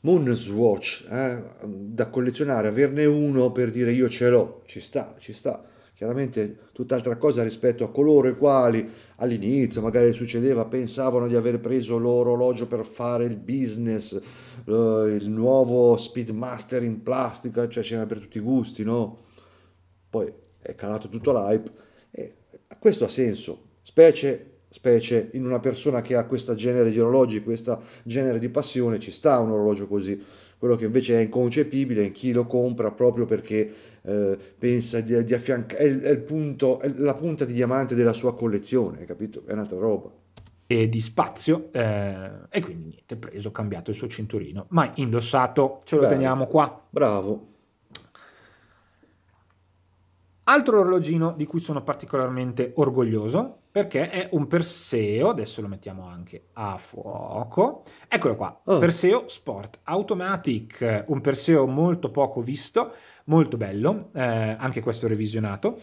moon swatch eh, da collezionare, averne uno per dire io ce l'ho, ci sta, ci sta. Chiaramente tutt'altra cosa rispetto a coloro i quali all'inizio magari succedeva, pensavano di aver preso l'orologio per fare il business, il nuovo Speedmaster in plastica, cioè c'era per tutti i gusti, no? Poi è calato tutto l'hype. E questo ha senso, specie, specie in una persona che ha questo genere di orologi, questo genere di passione, ci sta un orologio così. Quello che invece è inconcepibile in chi lo compra proprio perché eh, pensa di, di affiancare, è, è, punto, è la punta di diamante della sua collezione, capito? È un'altra roba E di spazio eh, e quindi niente, preso, cambiato il suo cinturino, mai indossato, ce lo Bene. teniamo qua. Bravo. Altro orologino di cui sono particolarmente orgoglioso perché è un Perseo, adesso lo mettiamo anche a fuoco. Eccolo qua, oh. Perseo Sport Automatic, un Perseo molto poco visto, molto bello, eh, anche questo revisionato.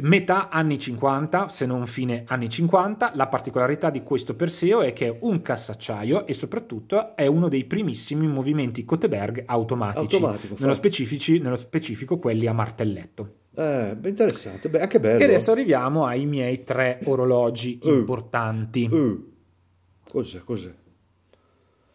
Metà anni 50, se non fine anni 50, la particolarità di questo Perseo è che è un cassacciaio e soprattutto è uno dei primissimi movimenti Koteberg automatici, nello specifico quelli a martelletto. Eh, interessante, beh, anche ah, bello. E adesso arriviamo ai miei tre orologi uh, importanti. Uh, cos'è, cos'è?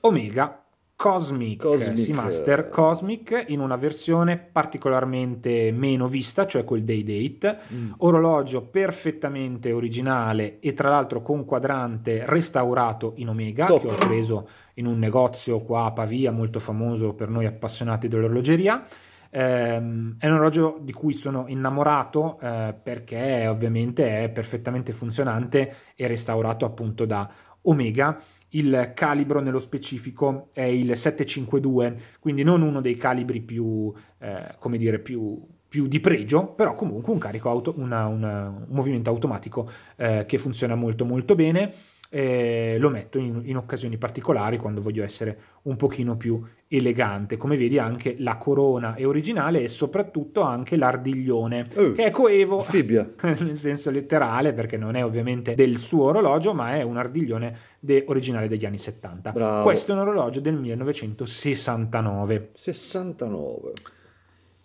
Omega, Cosmic, Cosmic Seamaster Cosmic in una versione particolarmente meno vista, cioè quel Day Date, mm. orologio perfettamente originale e tra l'altro con quadrante restaurato in Omega Top. che ho preso in un negozio qua a Pavia molto famoso per noi appassionati dell'orologeria. Ehm, è un orologio di cui sono innamorato eh, perché ovviamente è perfettamente funzionante e restaurato appunto da Omega. Il calibro nello specifico è il 752, quindi non uno dei calibri più, eh, come dire, più, più di pregio, però comunque un, auto, una, una, un movimento automatico eh, che funziona molto molto bene eh, lo metto in, in, occasioni particolari quando voglio essere un pochino più elegante. Come vedi anche la corona è originale e soprattutto anche l'ardiglione oh, che è coevo nel senso letterale perché non è ovviamente del suo orologio ma è un ardiglione de- originale degli anni 70. Bravo. Questo è un orologio del 1969. 69.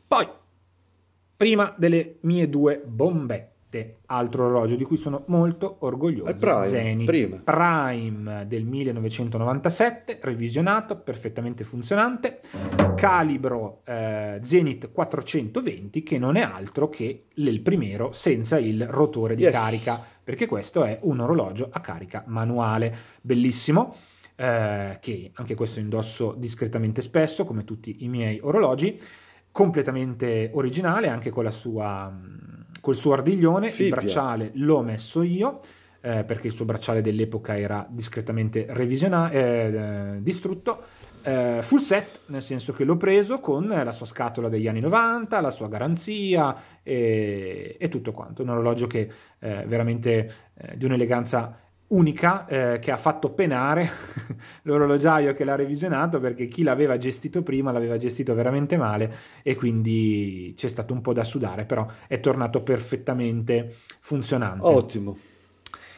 Poi, prima delle mie due bombette 7, altro orologio di cui sono molto orgoglioso. È Prime, Zenith, prima. Prime del 1997, revisionato, perfettamente funzionante, calibro eh, Zenith 420 che non è altro che il primero senza il rotore di yes. carica, perché questo è un orologio a carica manuale, bellissimo. Eh, che anche questo indosso discretamente spesso come tutti i miei orologi completamente originale anche con la sua mm, col suo ardiglione, Fibbia. il bracciale l'ho messo io. Eh, perché il suo bracciale dell'epoca era discretamente revisiona- eh, eh, distrutto. Eh, full set, nel senso che l'ho preso con la sua scatola degli anni 90, la sua garanzia e, e tutto quanto. Un orologio che eh, veramente eh, di un'eleganza unica eh, che ha fatto penare l'orologiaio che l'ha revisionato perché chi l'aveva gestito prima l'aveva gestito veramente male e quindi c'è stato un po' da sudare, però è tornato perfettamente funzionante. Ottimo.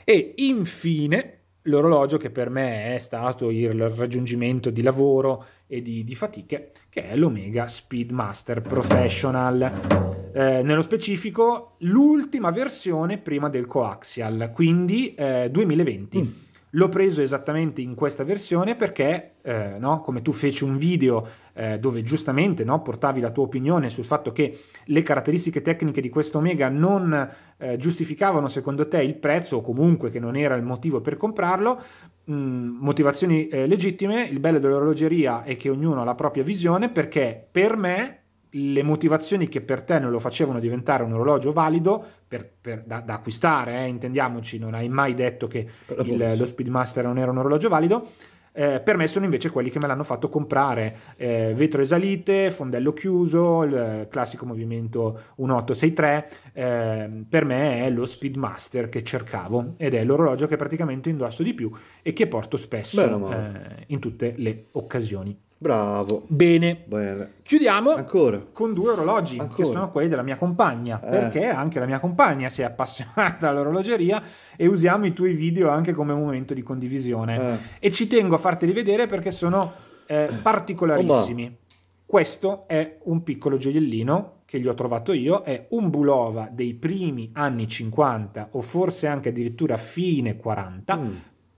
E infine l'orologio che per me è stato il raggiungimento di lavoro e di, di fatiche, che è l'Omega Speedmaster Professional. Eh, nello specifico, l'ultima versione prima del coaxial, quindi eh, 2020. Mm L'ho preso esattamente in questa versione perché, eh, no, come tu feci un video eh, dove giustamente no, portavi la tua opinione sul fatto che le caratteristiche tecniche di questo Omega non eh, giustificavano secondo te il prezzo o comunque che non era il motivo per comprarlo, mh, mm, motivazioni eh, legittime, il bello dell'orologeria è che ognuno ha la propria visione perché per me le motivazioni che per te non lo facevano diventare un orologio valido per, per, da, da, acquistare, eh, intendiamoci, non hai mai detto che il, lo Speedmaster non era un orologio valido. Eh, per me sono invece quelli che me l'hanno fatto comprare eh, vetro esalite, fondello chiuso, il classico movimento 1863 eh, per me è lo Speedmaster che cercavo ed è l'orologio che praticamente indosso di più e che porto spesso eh, in tutte le occasioni Bravo. Bene. Bene. Chiudiamo Ancora. con due orologi Ancora. che sono quelli della mia compagna, eh. perché anche la mia compagna si è appassionata all'orologeria e usiamo i tuoi video anche come momento di condivisione. Eh. E ci tengo a farteli vedere perché sono eh, particolarissimi. Oh, Questo è un piccolo gioiellino che gli ho trovato io, è un Bulova dei primi anni 50 o forse anche addirittura fine 40. Mm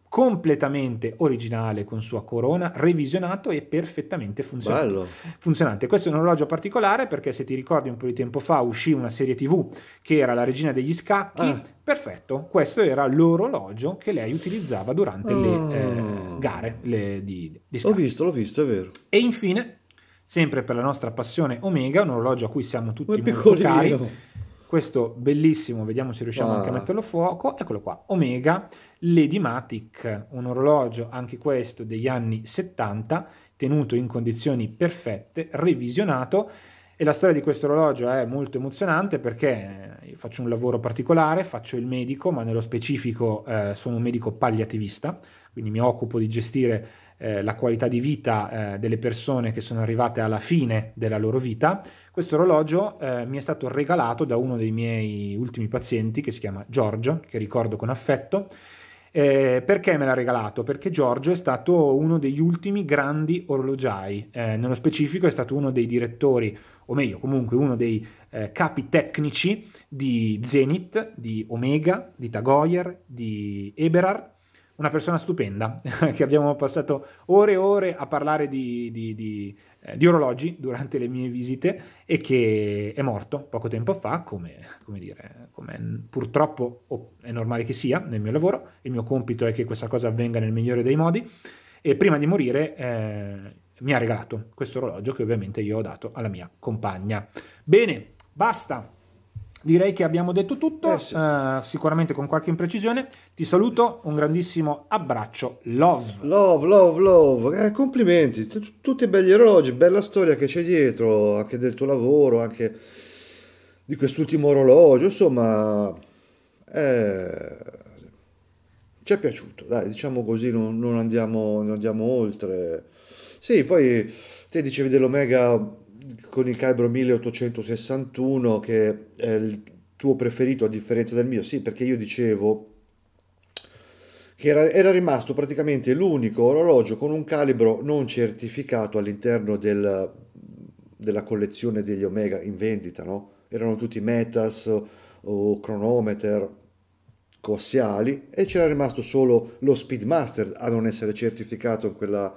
completamente originale con sua corona, revisionato e perfettamente funzionante. funzionante. Questo è un orologio particolare perché se ti ricordi un po' di tempo fa uscì una serie TV che era la regina degli scacchi. Ah. Perfetto, questo era l'orologio che lei utilizzava durante oh. le ah. eh, gare le, di, di scacchi. L'ho visto, l'ho visto, è vero. E infine, sempre per la nostra passione Omega, un orologio a cui siamo tutti molto cari questo bellissimo, vediamo se riusciamo ah. anche a ah. metterlo a fuoco, eccolo qua, Omega Lady Matic, un orologio anche questo degli anni 70, tenuto in condizioni perfette, revisionato e la storia di questo orologio è molto emozionante perché eh, faccio un lavoro particolare, faccio il medico, ma nello specifico eh, sono un medico palliativista, quindi mi occupo di gestire eh, la qualità di vita eh, delle persone che sono arrivate alla fine della loro vita. Questo orologio eh, mi è stato regalato da uno dei miei ultimi pazienti che si chiama Giorgio, che ricordo con affetto. Eh, perché me l'ha regalato? Perché Giorgio è stato uno degli ultimi grandi orologiai, eh, nello specifico è stato uno dei direttori, o meglio comunque uno dei eh, capi tecnici di Zenith, di Omega, di Tagoyer, di Eberhard una persona stupenda, che abbiamo passato ore e ore a parlare di, di, di, eh, di, orologi durante le mie visite e che è morto poco tempo fa, come, come dire, come purtroppo oh, è normale che sia nel mio lavoro, il mio compito è che questa cosa avvenga nel migliore dei modi e prima di morire... Eh, mi ha regalato questo orologio che ovviamente io ho dato alla mia compagna. Bene, basta direi che abbiamo detto tutto, eh sì. uh, sicuramente con qualche imprecisione. Ti saluto, un grandissimo abbraccio, love. Love, love, love, eh, complimenti, T- tutti belli orologi, bella storia che c'è dietro, anche del tuo lavoro, anche di quest'ultimo orologio, insomma, eh, ci è piaciuto, dai, diciamo così, non, non, andiamo, non andiamo oltre. Sì, poi te dicevi dell'Omega con il calibro 1861 che è il tuo preferito a differenza del mio, sì, perché io dicevo che era, era rimasto praticamente l'unico orologio con un calibro non certificato all'interno del, della collezione degli Omega in vendita, no? Erano tutti Metas o cronometer cossiali e c'era rimasto solo lo Speedmaster a non essere certificato in quella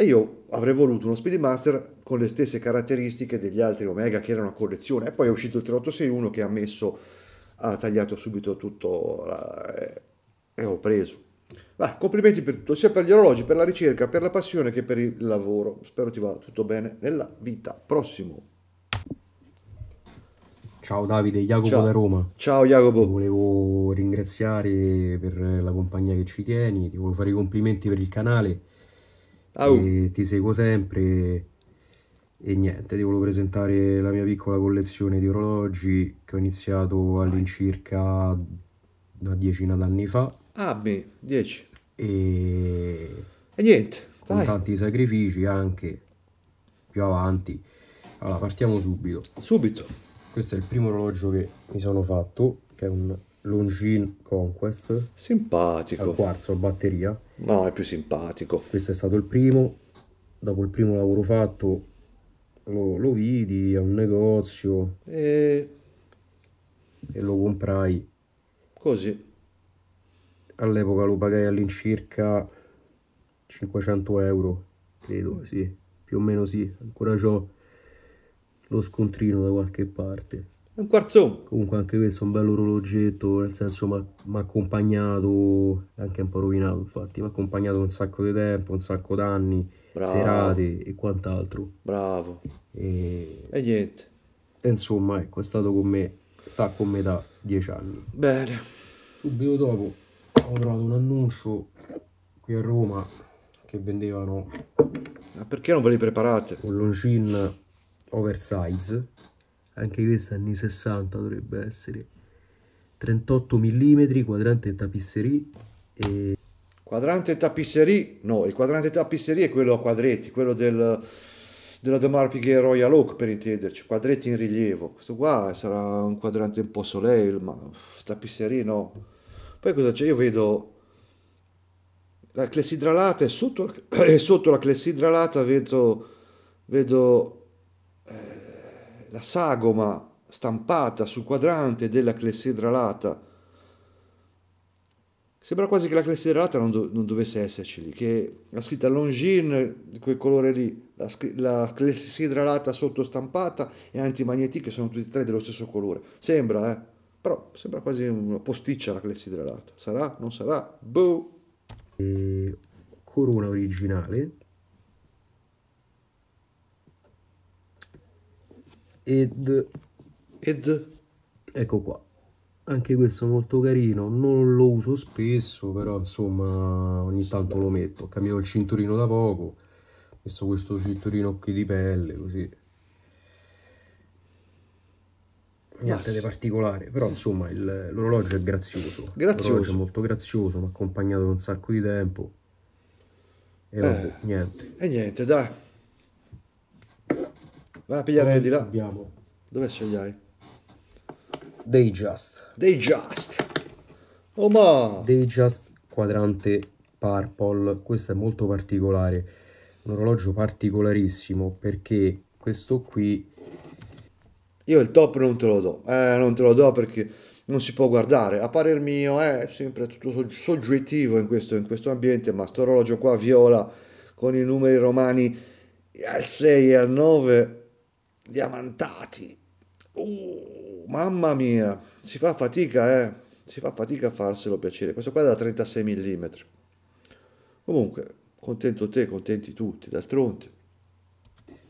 e io avrei voluto uno Speedmaster con le stesse caratteristiche degli altri Omega che era una collezione. E poi è uscito il 3861 che ha messo, ha tagliato subito tutto la, eh, e ho preso. Va, complimenti per tutto, sia per gli orologi, per la ricerca, per la passione che per il lavoro. Spero ti va tutto bene nella vita. Prossimo. Ciao Davide, Jacopo Ciao. da Roma. Ciao Jacopo. Ti volevo ringraziare per la compagnia che ci tieni, ti volevo fare i complimenti per il canale Au. ti seguo sempre e niente, ti volevo presentare la mia piccola collezione di orologi che ho iniziato all'incirca una diecina d'anni fa. Ah beh, dieci. E... e niente, con vai. tanti sacrifici anche più avanti. Allora, partiamo subito. Subito. Questo è il primo orologio che mi sono fatto, che è un Longines Conquest. Simpatico. Al quarzo, a batteria. No, è più simpatico. Questo è stato il primo. Dopo il primo lavoro fatto lo, lo vidi a un negozio e... e lo comprai. Così. All'epoca lo pagai all'incirca 500 euro, credo, sì, più o meno sì. Ancora ho lo scontrino da qualche parte un quarzo. Comunque anche questo è un bello orologetto, nel senso mi ha accompagnato, anche un po' rovinato infatti, mi ha accompagnato un sacco di tempo, un sacco d'anni, serate e quant'altro. Bravo. E... e niente. E insomma, ecco, è stato con me, sta con me da dieci anni. Bene. Subito dopo ho trovato un annuncio qui a Roma che vendevano... Ma perché non ve li preparate? Un longin oversize anche questa anni 60 dovrebbe essere 38 mm quadrante tapisserie e... quadrante tapisserie no il quadrante tapisserie è quello a quadretti quello del della De Marpighe Royal Oak per intenderci, quadretti in rilievo. Questo qua sarà un quadrante un po' Soleil, ma tapisserie no. Poi cosa c'è? Io vedo la clessidralata e sotto, e sotto la clessidralata vedo, vedo eh, la sagoma stampata sul quadrante della clessidralata. Sembra quasi che la clessidralata non, do, non dovesse esserci lì, che la scritta Longines, quel colore lì, la, la clessedralata sottostampata e antimagnetica sono tutti e tre dello stesso colore. Sembra, eh? Però sembra quasi una posticcia la clessidralata. Sarà? Non sarà? Boh! E eh, corona originale ed ed ecco qua anche questo molto carino non lo uso spesso però insomma ogni tanto lo metto ho cambiato il cinturino da poco ho messo questo cinturino qui di pelle così niente di particolare però insomma l'orologio è grazioso grazioso è molto grazioso mi ha accompagnato da un sacco di tempo e eh, niente e niente dai Vai a pigliare di là. Abbiamo. Dove scegliai? Day Just. Day Just. Oh ma! Day Just quadrante purple. Questo è molto particolare. Un orologio particolarissimo perché questo qui... Io il top non te lo do. Eh, non te lo do perché non si può guardare. A parer mio è sempre tutto soggettivo in questo, in questo ambiente, ma sto orologio qua viola con i numeri romani al 6 e al 9 diamantati. Uh, mamma mia, si fa fatica, eh. Si fa fatica a farselo piacere. Questo qua è da 36 mm. Comunque, contento te, contenti tutti, d'altronde.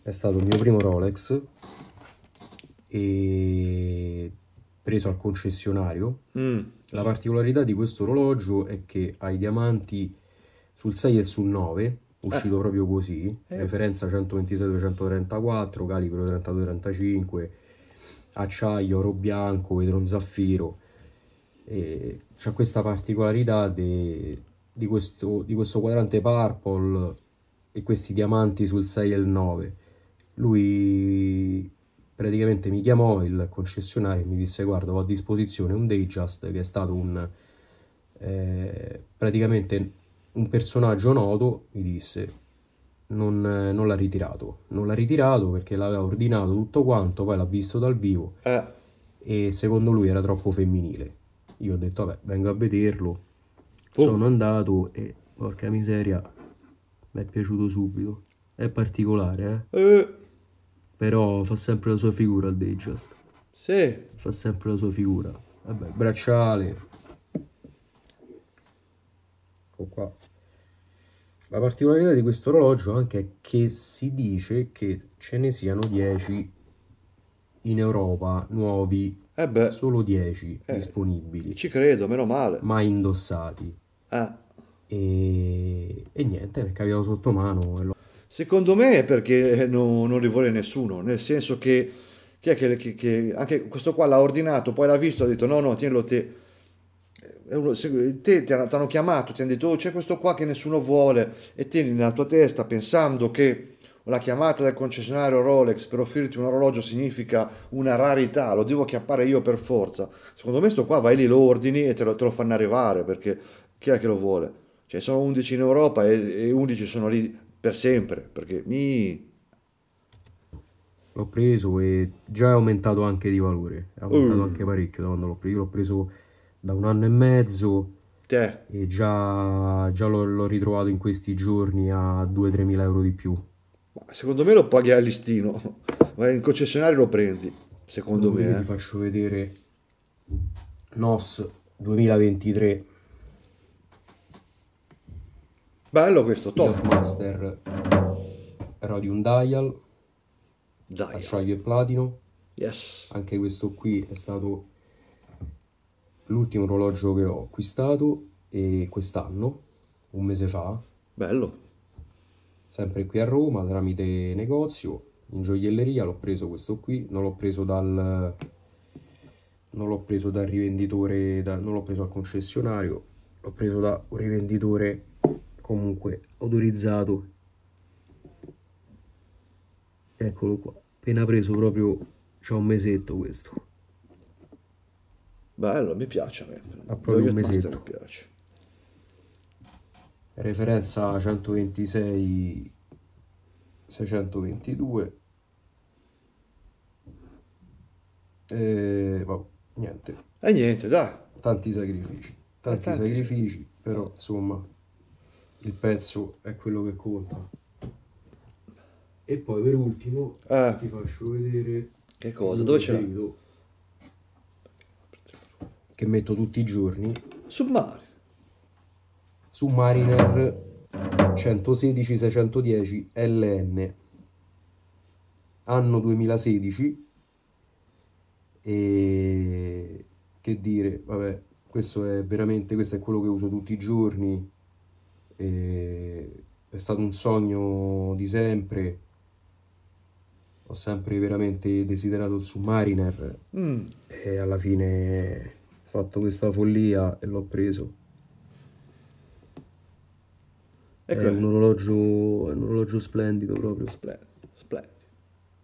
È stato il mio primo Rolex e preso al concessionario. Mm. La particolarità di questo orologio è che ha i diamanti sul 6 e sul 9 uscito eh. proprio così, eh. referenza 126-234, calibro 32-35, acciaio, oro bianco, vetro zaffiro. c'è questa particolarità de, di, questo, di, questo, quadrante purple e questi diamanti sul 6 e il 9. Lui praticamente mi chiamò il concessionario e mi disse guarda ho a disposizione un Dayjust che è stato un... Eh, praticamente un personaggio noto mi disse non, eh, non l'ha ritirato, non l'ha ritirato perché l'aveva ordinato tutto quanto, poi l'ha visto dal vivo eh. e secondo lui era troppo femminile. Io ho detto vabbè, vengo a vederlo, oh. sono andato e porca miseria, mi è piaciuto subito. È particolare, eh? eh. Però fa sempre la sua figura il al just Sì. Fa sempre la sua figura. Vabbè, bracciale, ecco qua la particolarità di questo orologio anche è che si dice che ce ne siano 10 in Europa nuovi, eh beh, solo 10 eh, disponibili. Ci credo, meno male. Ma indossati. Ah. E, e niente, perché abbiamo sotto mano. Lo... Secondo me è perché non, non li vuole nessuno, nel senso che, chi è che, che, che anche questo qua l'ha ordinato, poi l'ha visto, ha detto no, no, tienilo te uno, se, te ti hanno chiamato, ti hanno detto oh, c'è questo qua che nessuno vuole e tieni nella tua testa pensando che la chiamata del concessionario Rolex per offrirti un orologio significa una rarità, lo devo chiappare io per forza. Secondo me sto qua vai lì, lo ordini e te lo, te lo fanno arrivare perché chi è che lo vuole? Cioè sono 11 in Europa e, e 11 sono lì per sempre perché mi... L'ho preso e già è aumentato anche di valore, è aumentato uh. anche parecchio da quando l'ho preso. Io l'ho preso da un anno e mezzo eh. e già, già l'ho, l'ho, ritrovato in questi giorni a 2-3 mila euro di più. Secondo me lo paghi a listino, ma in concessionario lo prendi, secondo Dove me. Ti eh. faccio vedere NOS 2023. Bello questo, top. Master Radium Dial, Dial. acciaio e platino. Yes. Anche questo qui è stato l'ultimo orologio che ho acquistato e quest'anno, un mese fa. Bello. Sempre qui a Roma, tramite negozio, in gioielleria l'ho preso questo qui, non l'ho preso dal... Non l'ho preso dal rivenditore, da, non l'ho preso al concessionario, l'ho preso da un rivenditore comunque autorizzato. Eccolo qua, appena preso proprio, c'è un mesetto questo. Bello, mi piace a me. Lo Master mi piace. Referenza 126 622 e vabbè, niente. E niente, dai. Tanti sacrifici, tanti, tanti sacrifici, però insomma il pezzo è quello che conta. E poi per ultimo eh. ti faccio vedere che cosa, dove c'è? che metto tutti i giorni. Submariner. Submariner 116-610 LN, anno 2016. E che dire, vabbè, questo è veramente, questo è quello che uso tutti i giorni. E è stato un sogno di sempre ho sempre veramente desiderato il Submariner mm. e alla fine fatto questa follia e l'ho preso. Ecco. È eh, un orologio, è un orologio splendido proprio. Splendido, splendido.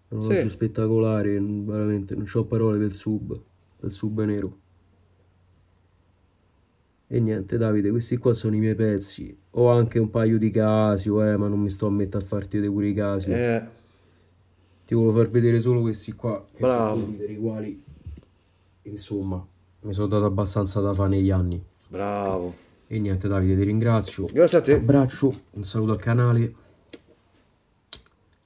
È un orologio sì. spettacolare, veramente, non ho parole del sub, del sub nero. E niente Davide, questi qua sono i miei pezzi. Ho anche un paio di Casio, eh, ma non mi sto a mettere a farti vedere pure i Casio. Eh. Ti volevo far vedere solo questi qua. Bravo. Per i quali, insomma, mi sono dato abbastanza da fare negli anni. Bravo. E niente Davide, ti ringrazio. Grazie a te. Un abbraccio, un saluto al canale.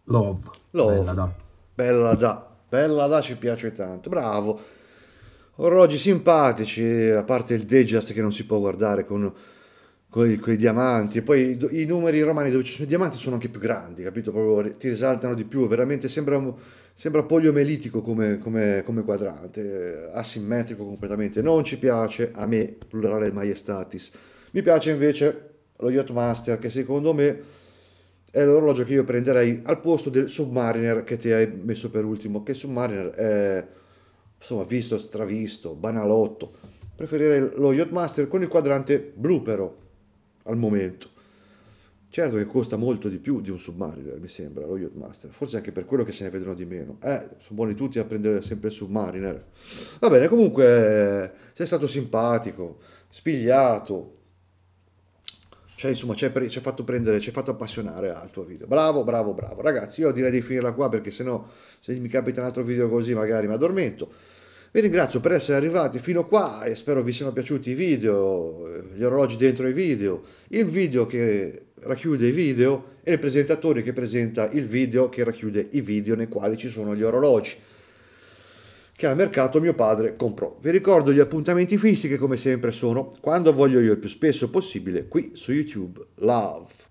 Love. Love. Bella da. Bella da. Bella da ci piace tanto. Bravo. Orologi simpatici, a parte il Dejust che non si può guardare con con i diamanti e poi i, numeri romani dove ci sono i diamanti sono anche più grandi, capito? Proprio ti risaltano di più, veramente sembra, sembra poliomelitico come, come, come, quadrante, asimmetrico completamente. Non ci piace a me, plurale maiestatis. Mi piace invece lo yacht master che secondo me è l'orologio che io prenderei al posto del Submariner che ti hai messo per ultimo, che Submariner è insomma visto, stravisto, banalotto. Preferirei lo yacht master con il quadrante blu però al momento. Certo che costa molto di più di un submariner, mi sembra, lo Yachtmaster, forse anche per quello che se ne vedono di meno. Eh, sono buoni tutti a prendere sempre il submariner. Va bene, comunque eh, sei stato simpatico, spigliato, cioè insomma ci hai fatto prendere, ci hai fatto appassionare al tuo video. Bravo, bravo, bravo. Ragazzi, io direi di finirla qua perché sennò se mi capita un altro video così magari mi addormento. Vi ringrazio per essere arrivati fino qua e spero vi siano piaciuti i video, gli orologi dentro i video, il video che racchiude i video e il presentatore che presenta il video che racchiude i video nei quali ci sono gli orologi che al mercato mio padre comprò. Vi ricordo gli appuntamenti fissi che come sempre sono quando voglio io il più spesso possibile qui su YouTube Love.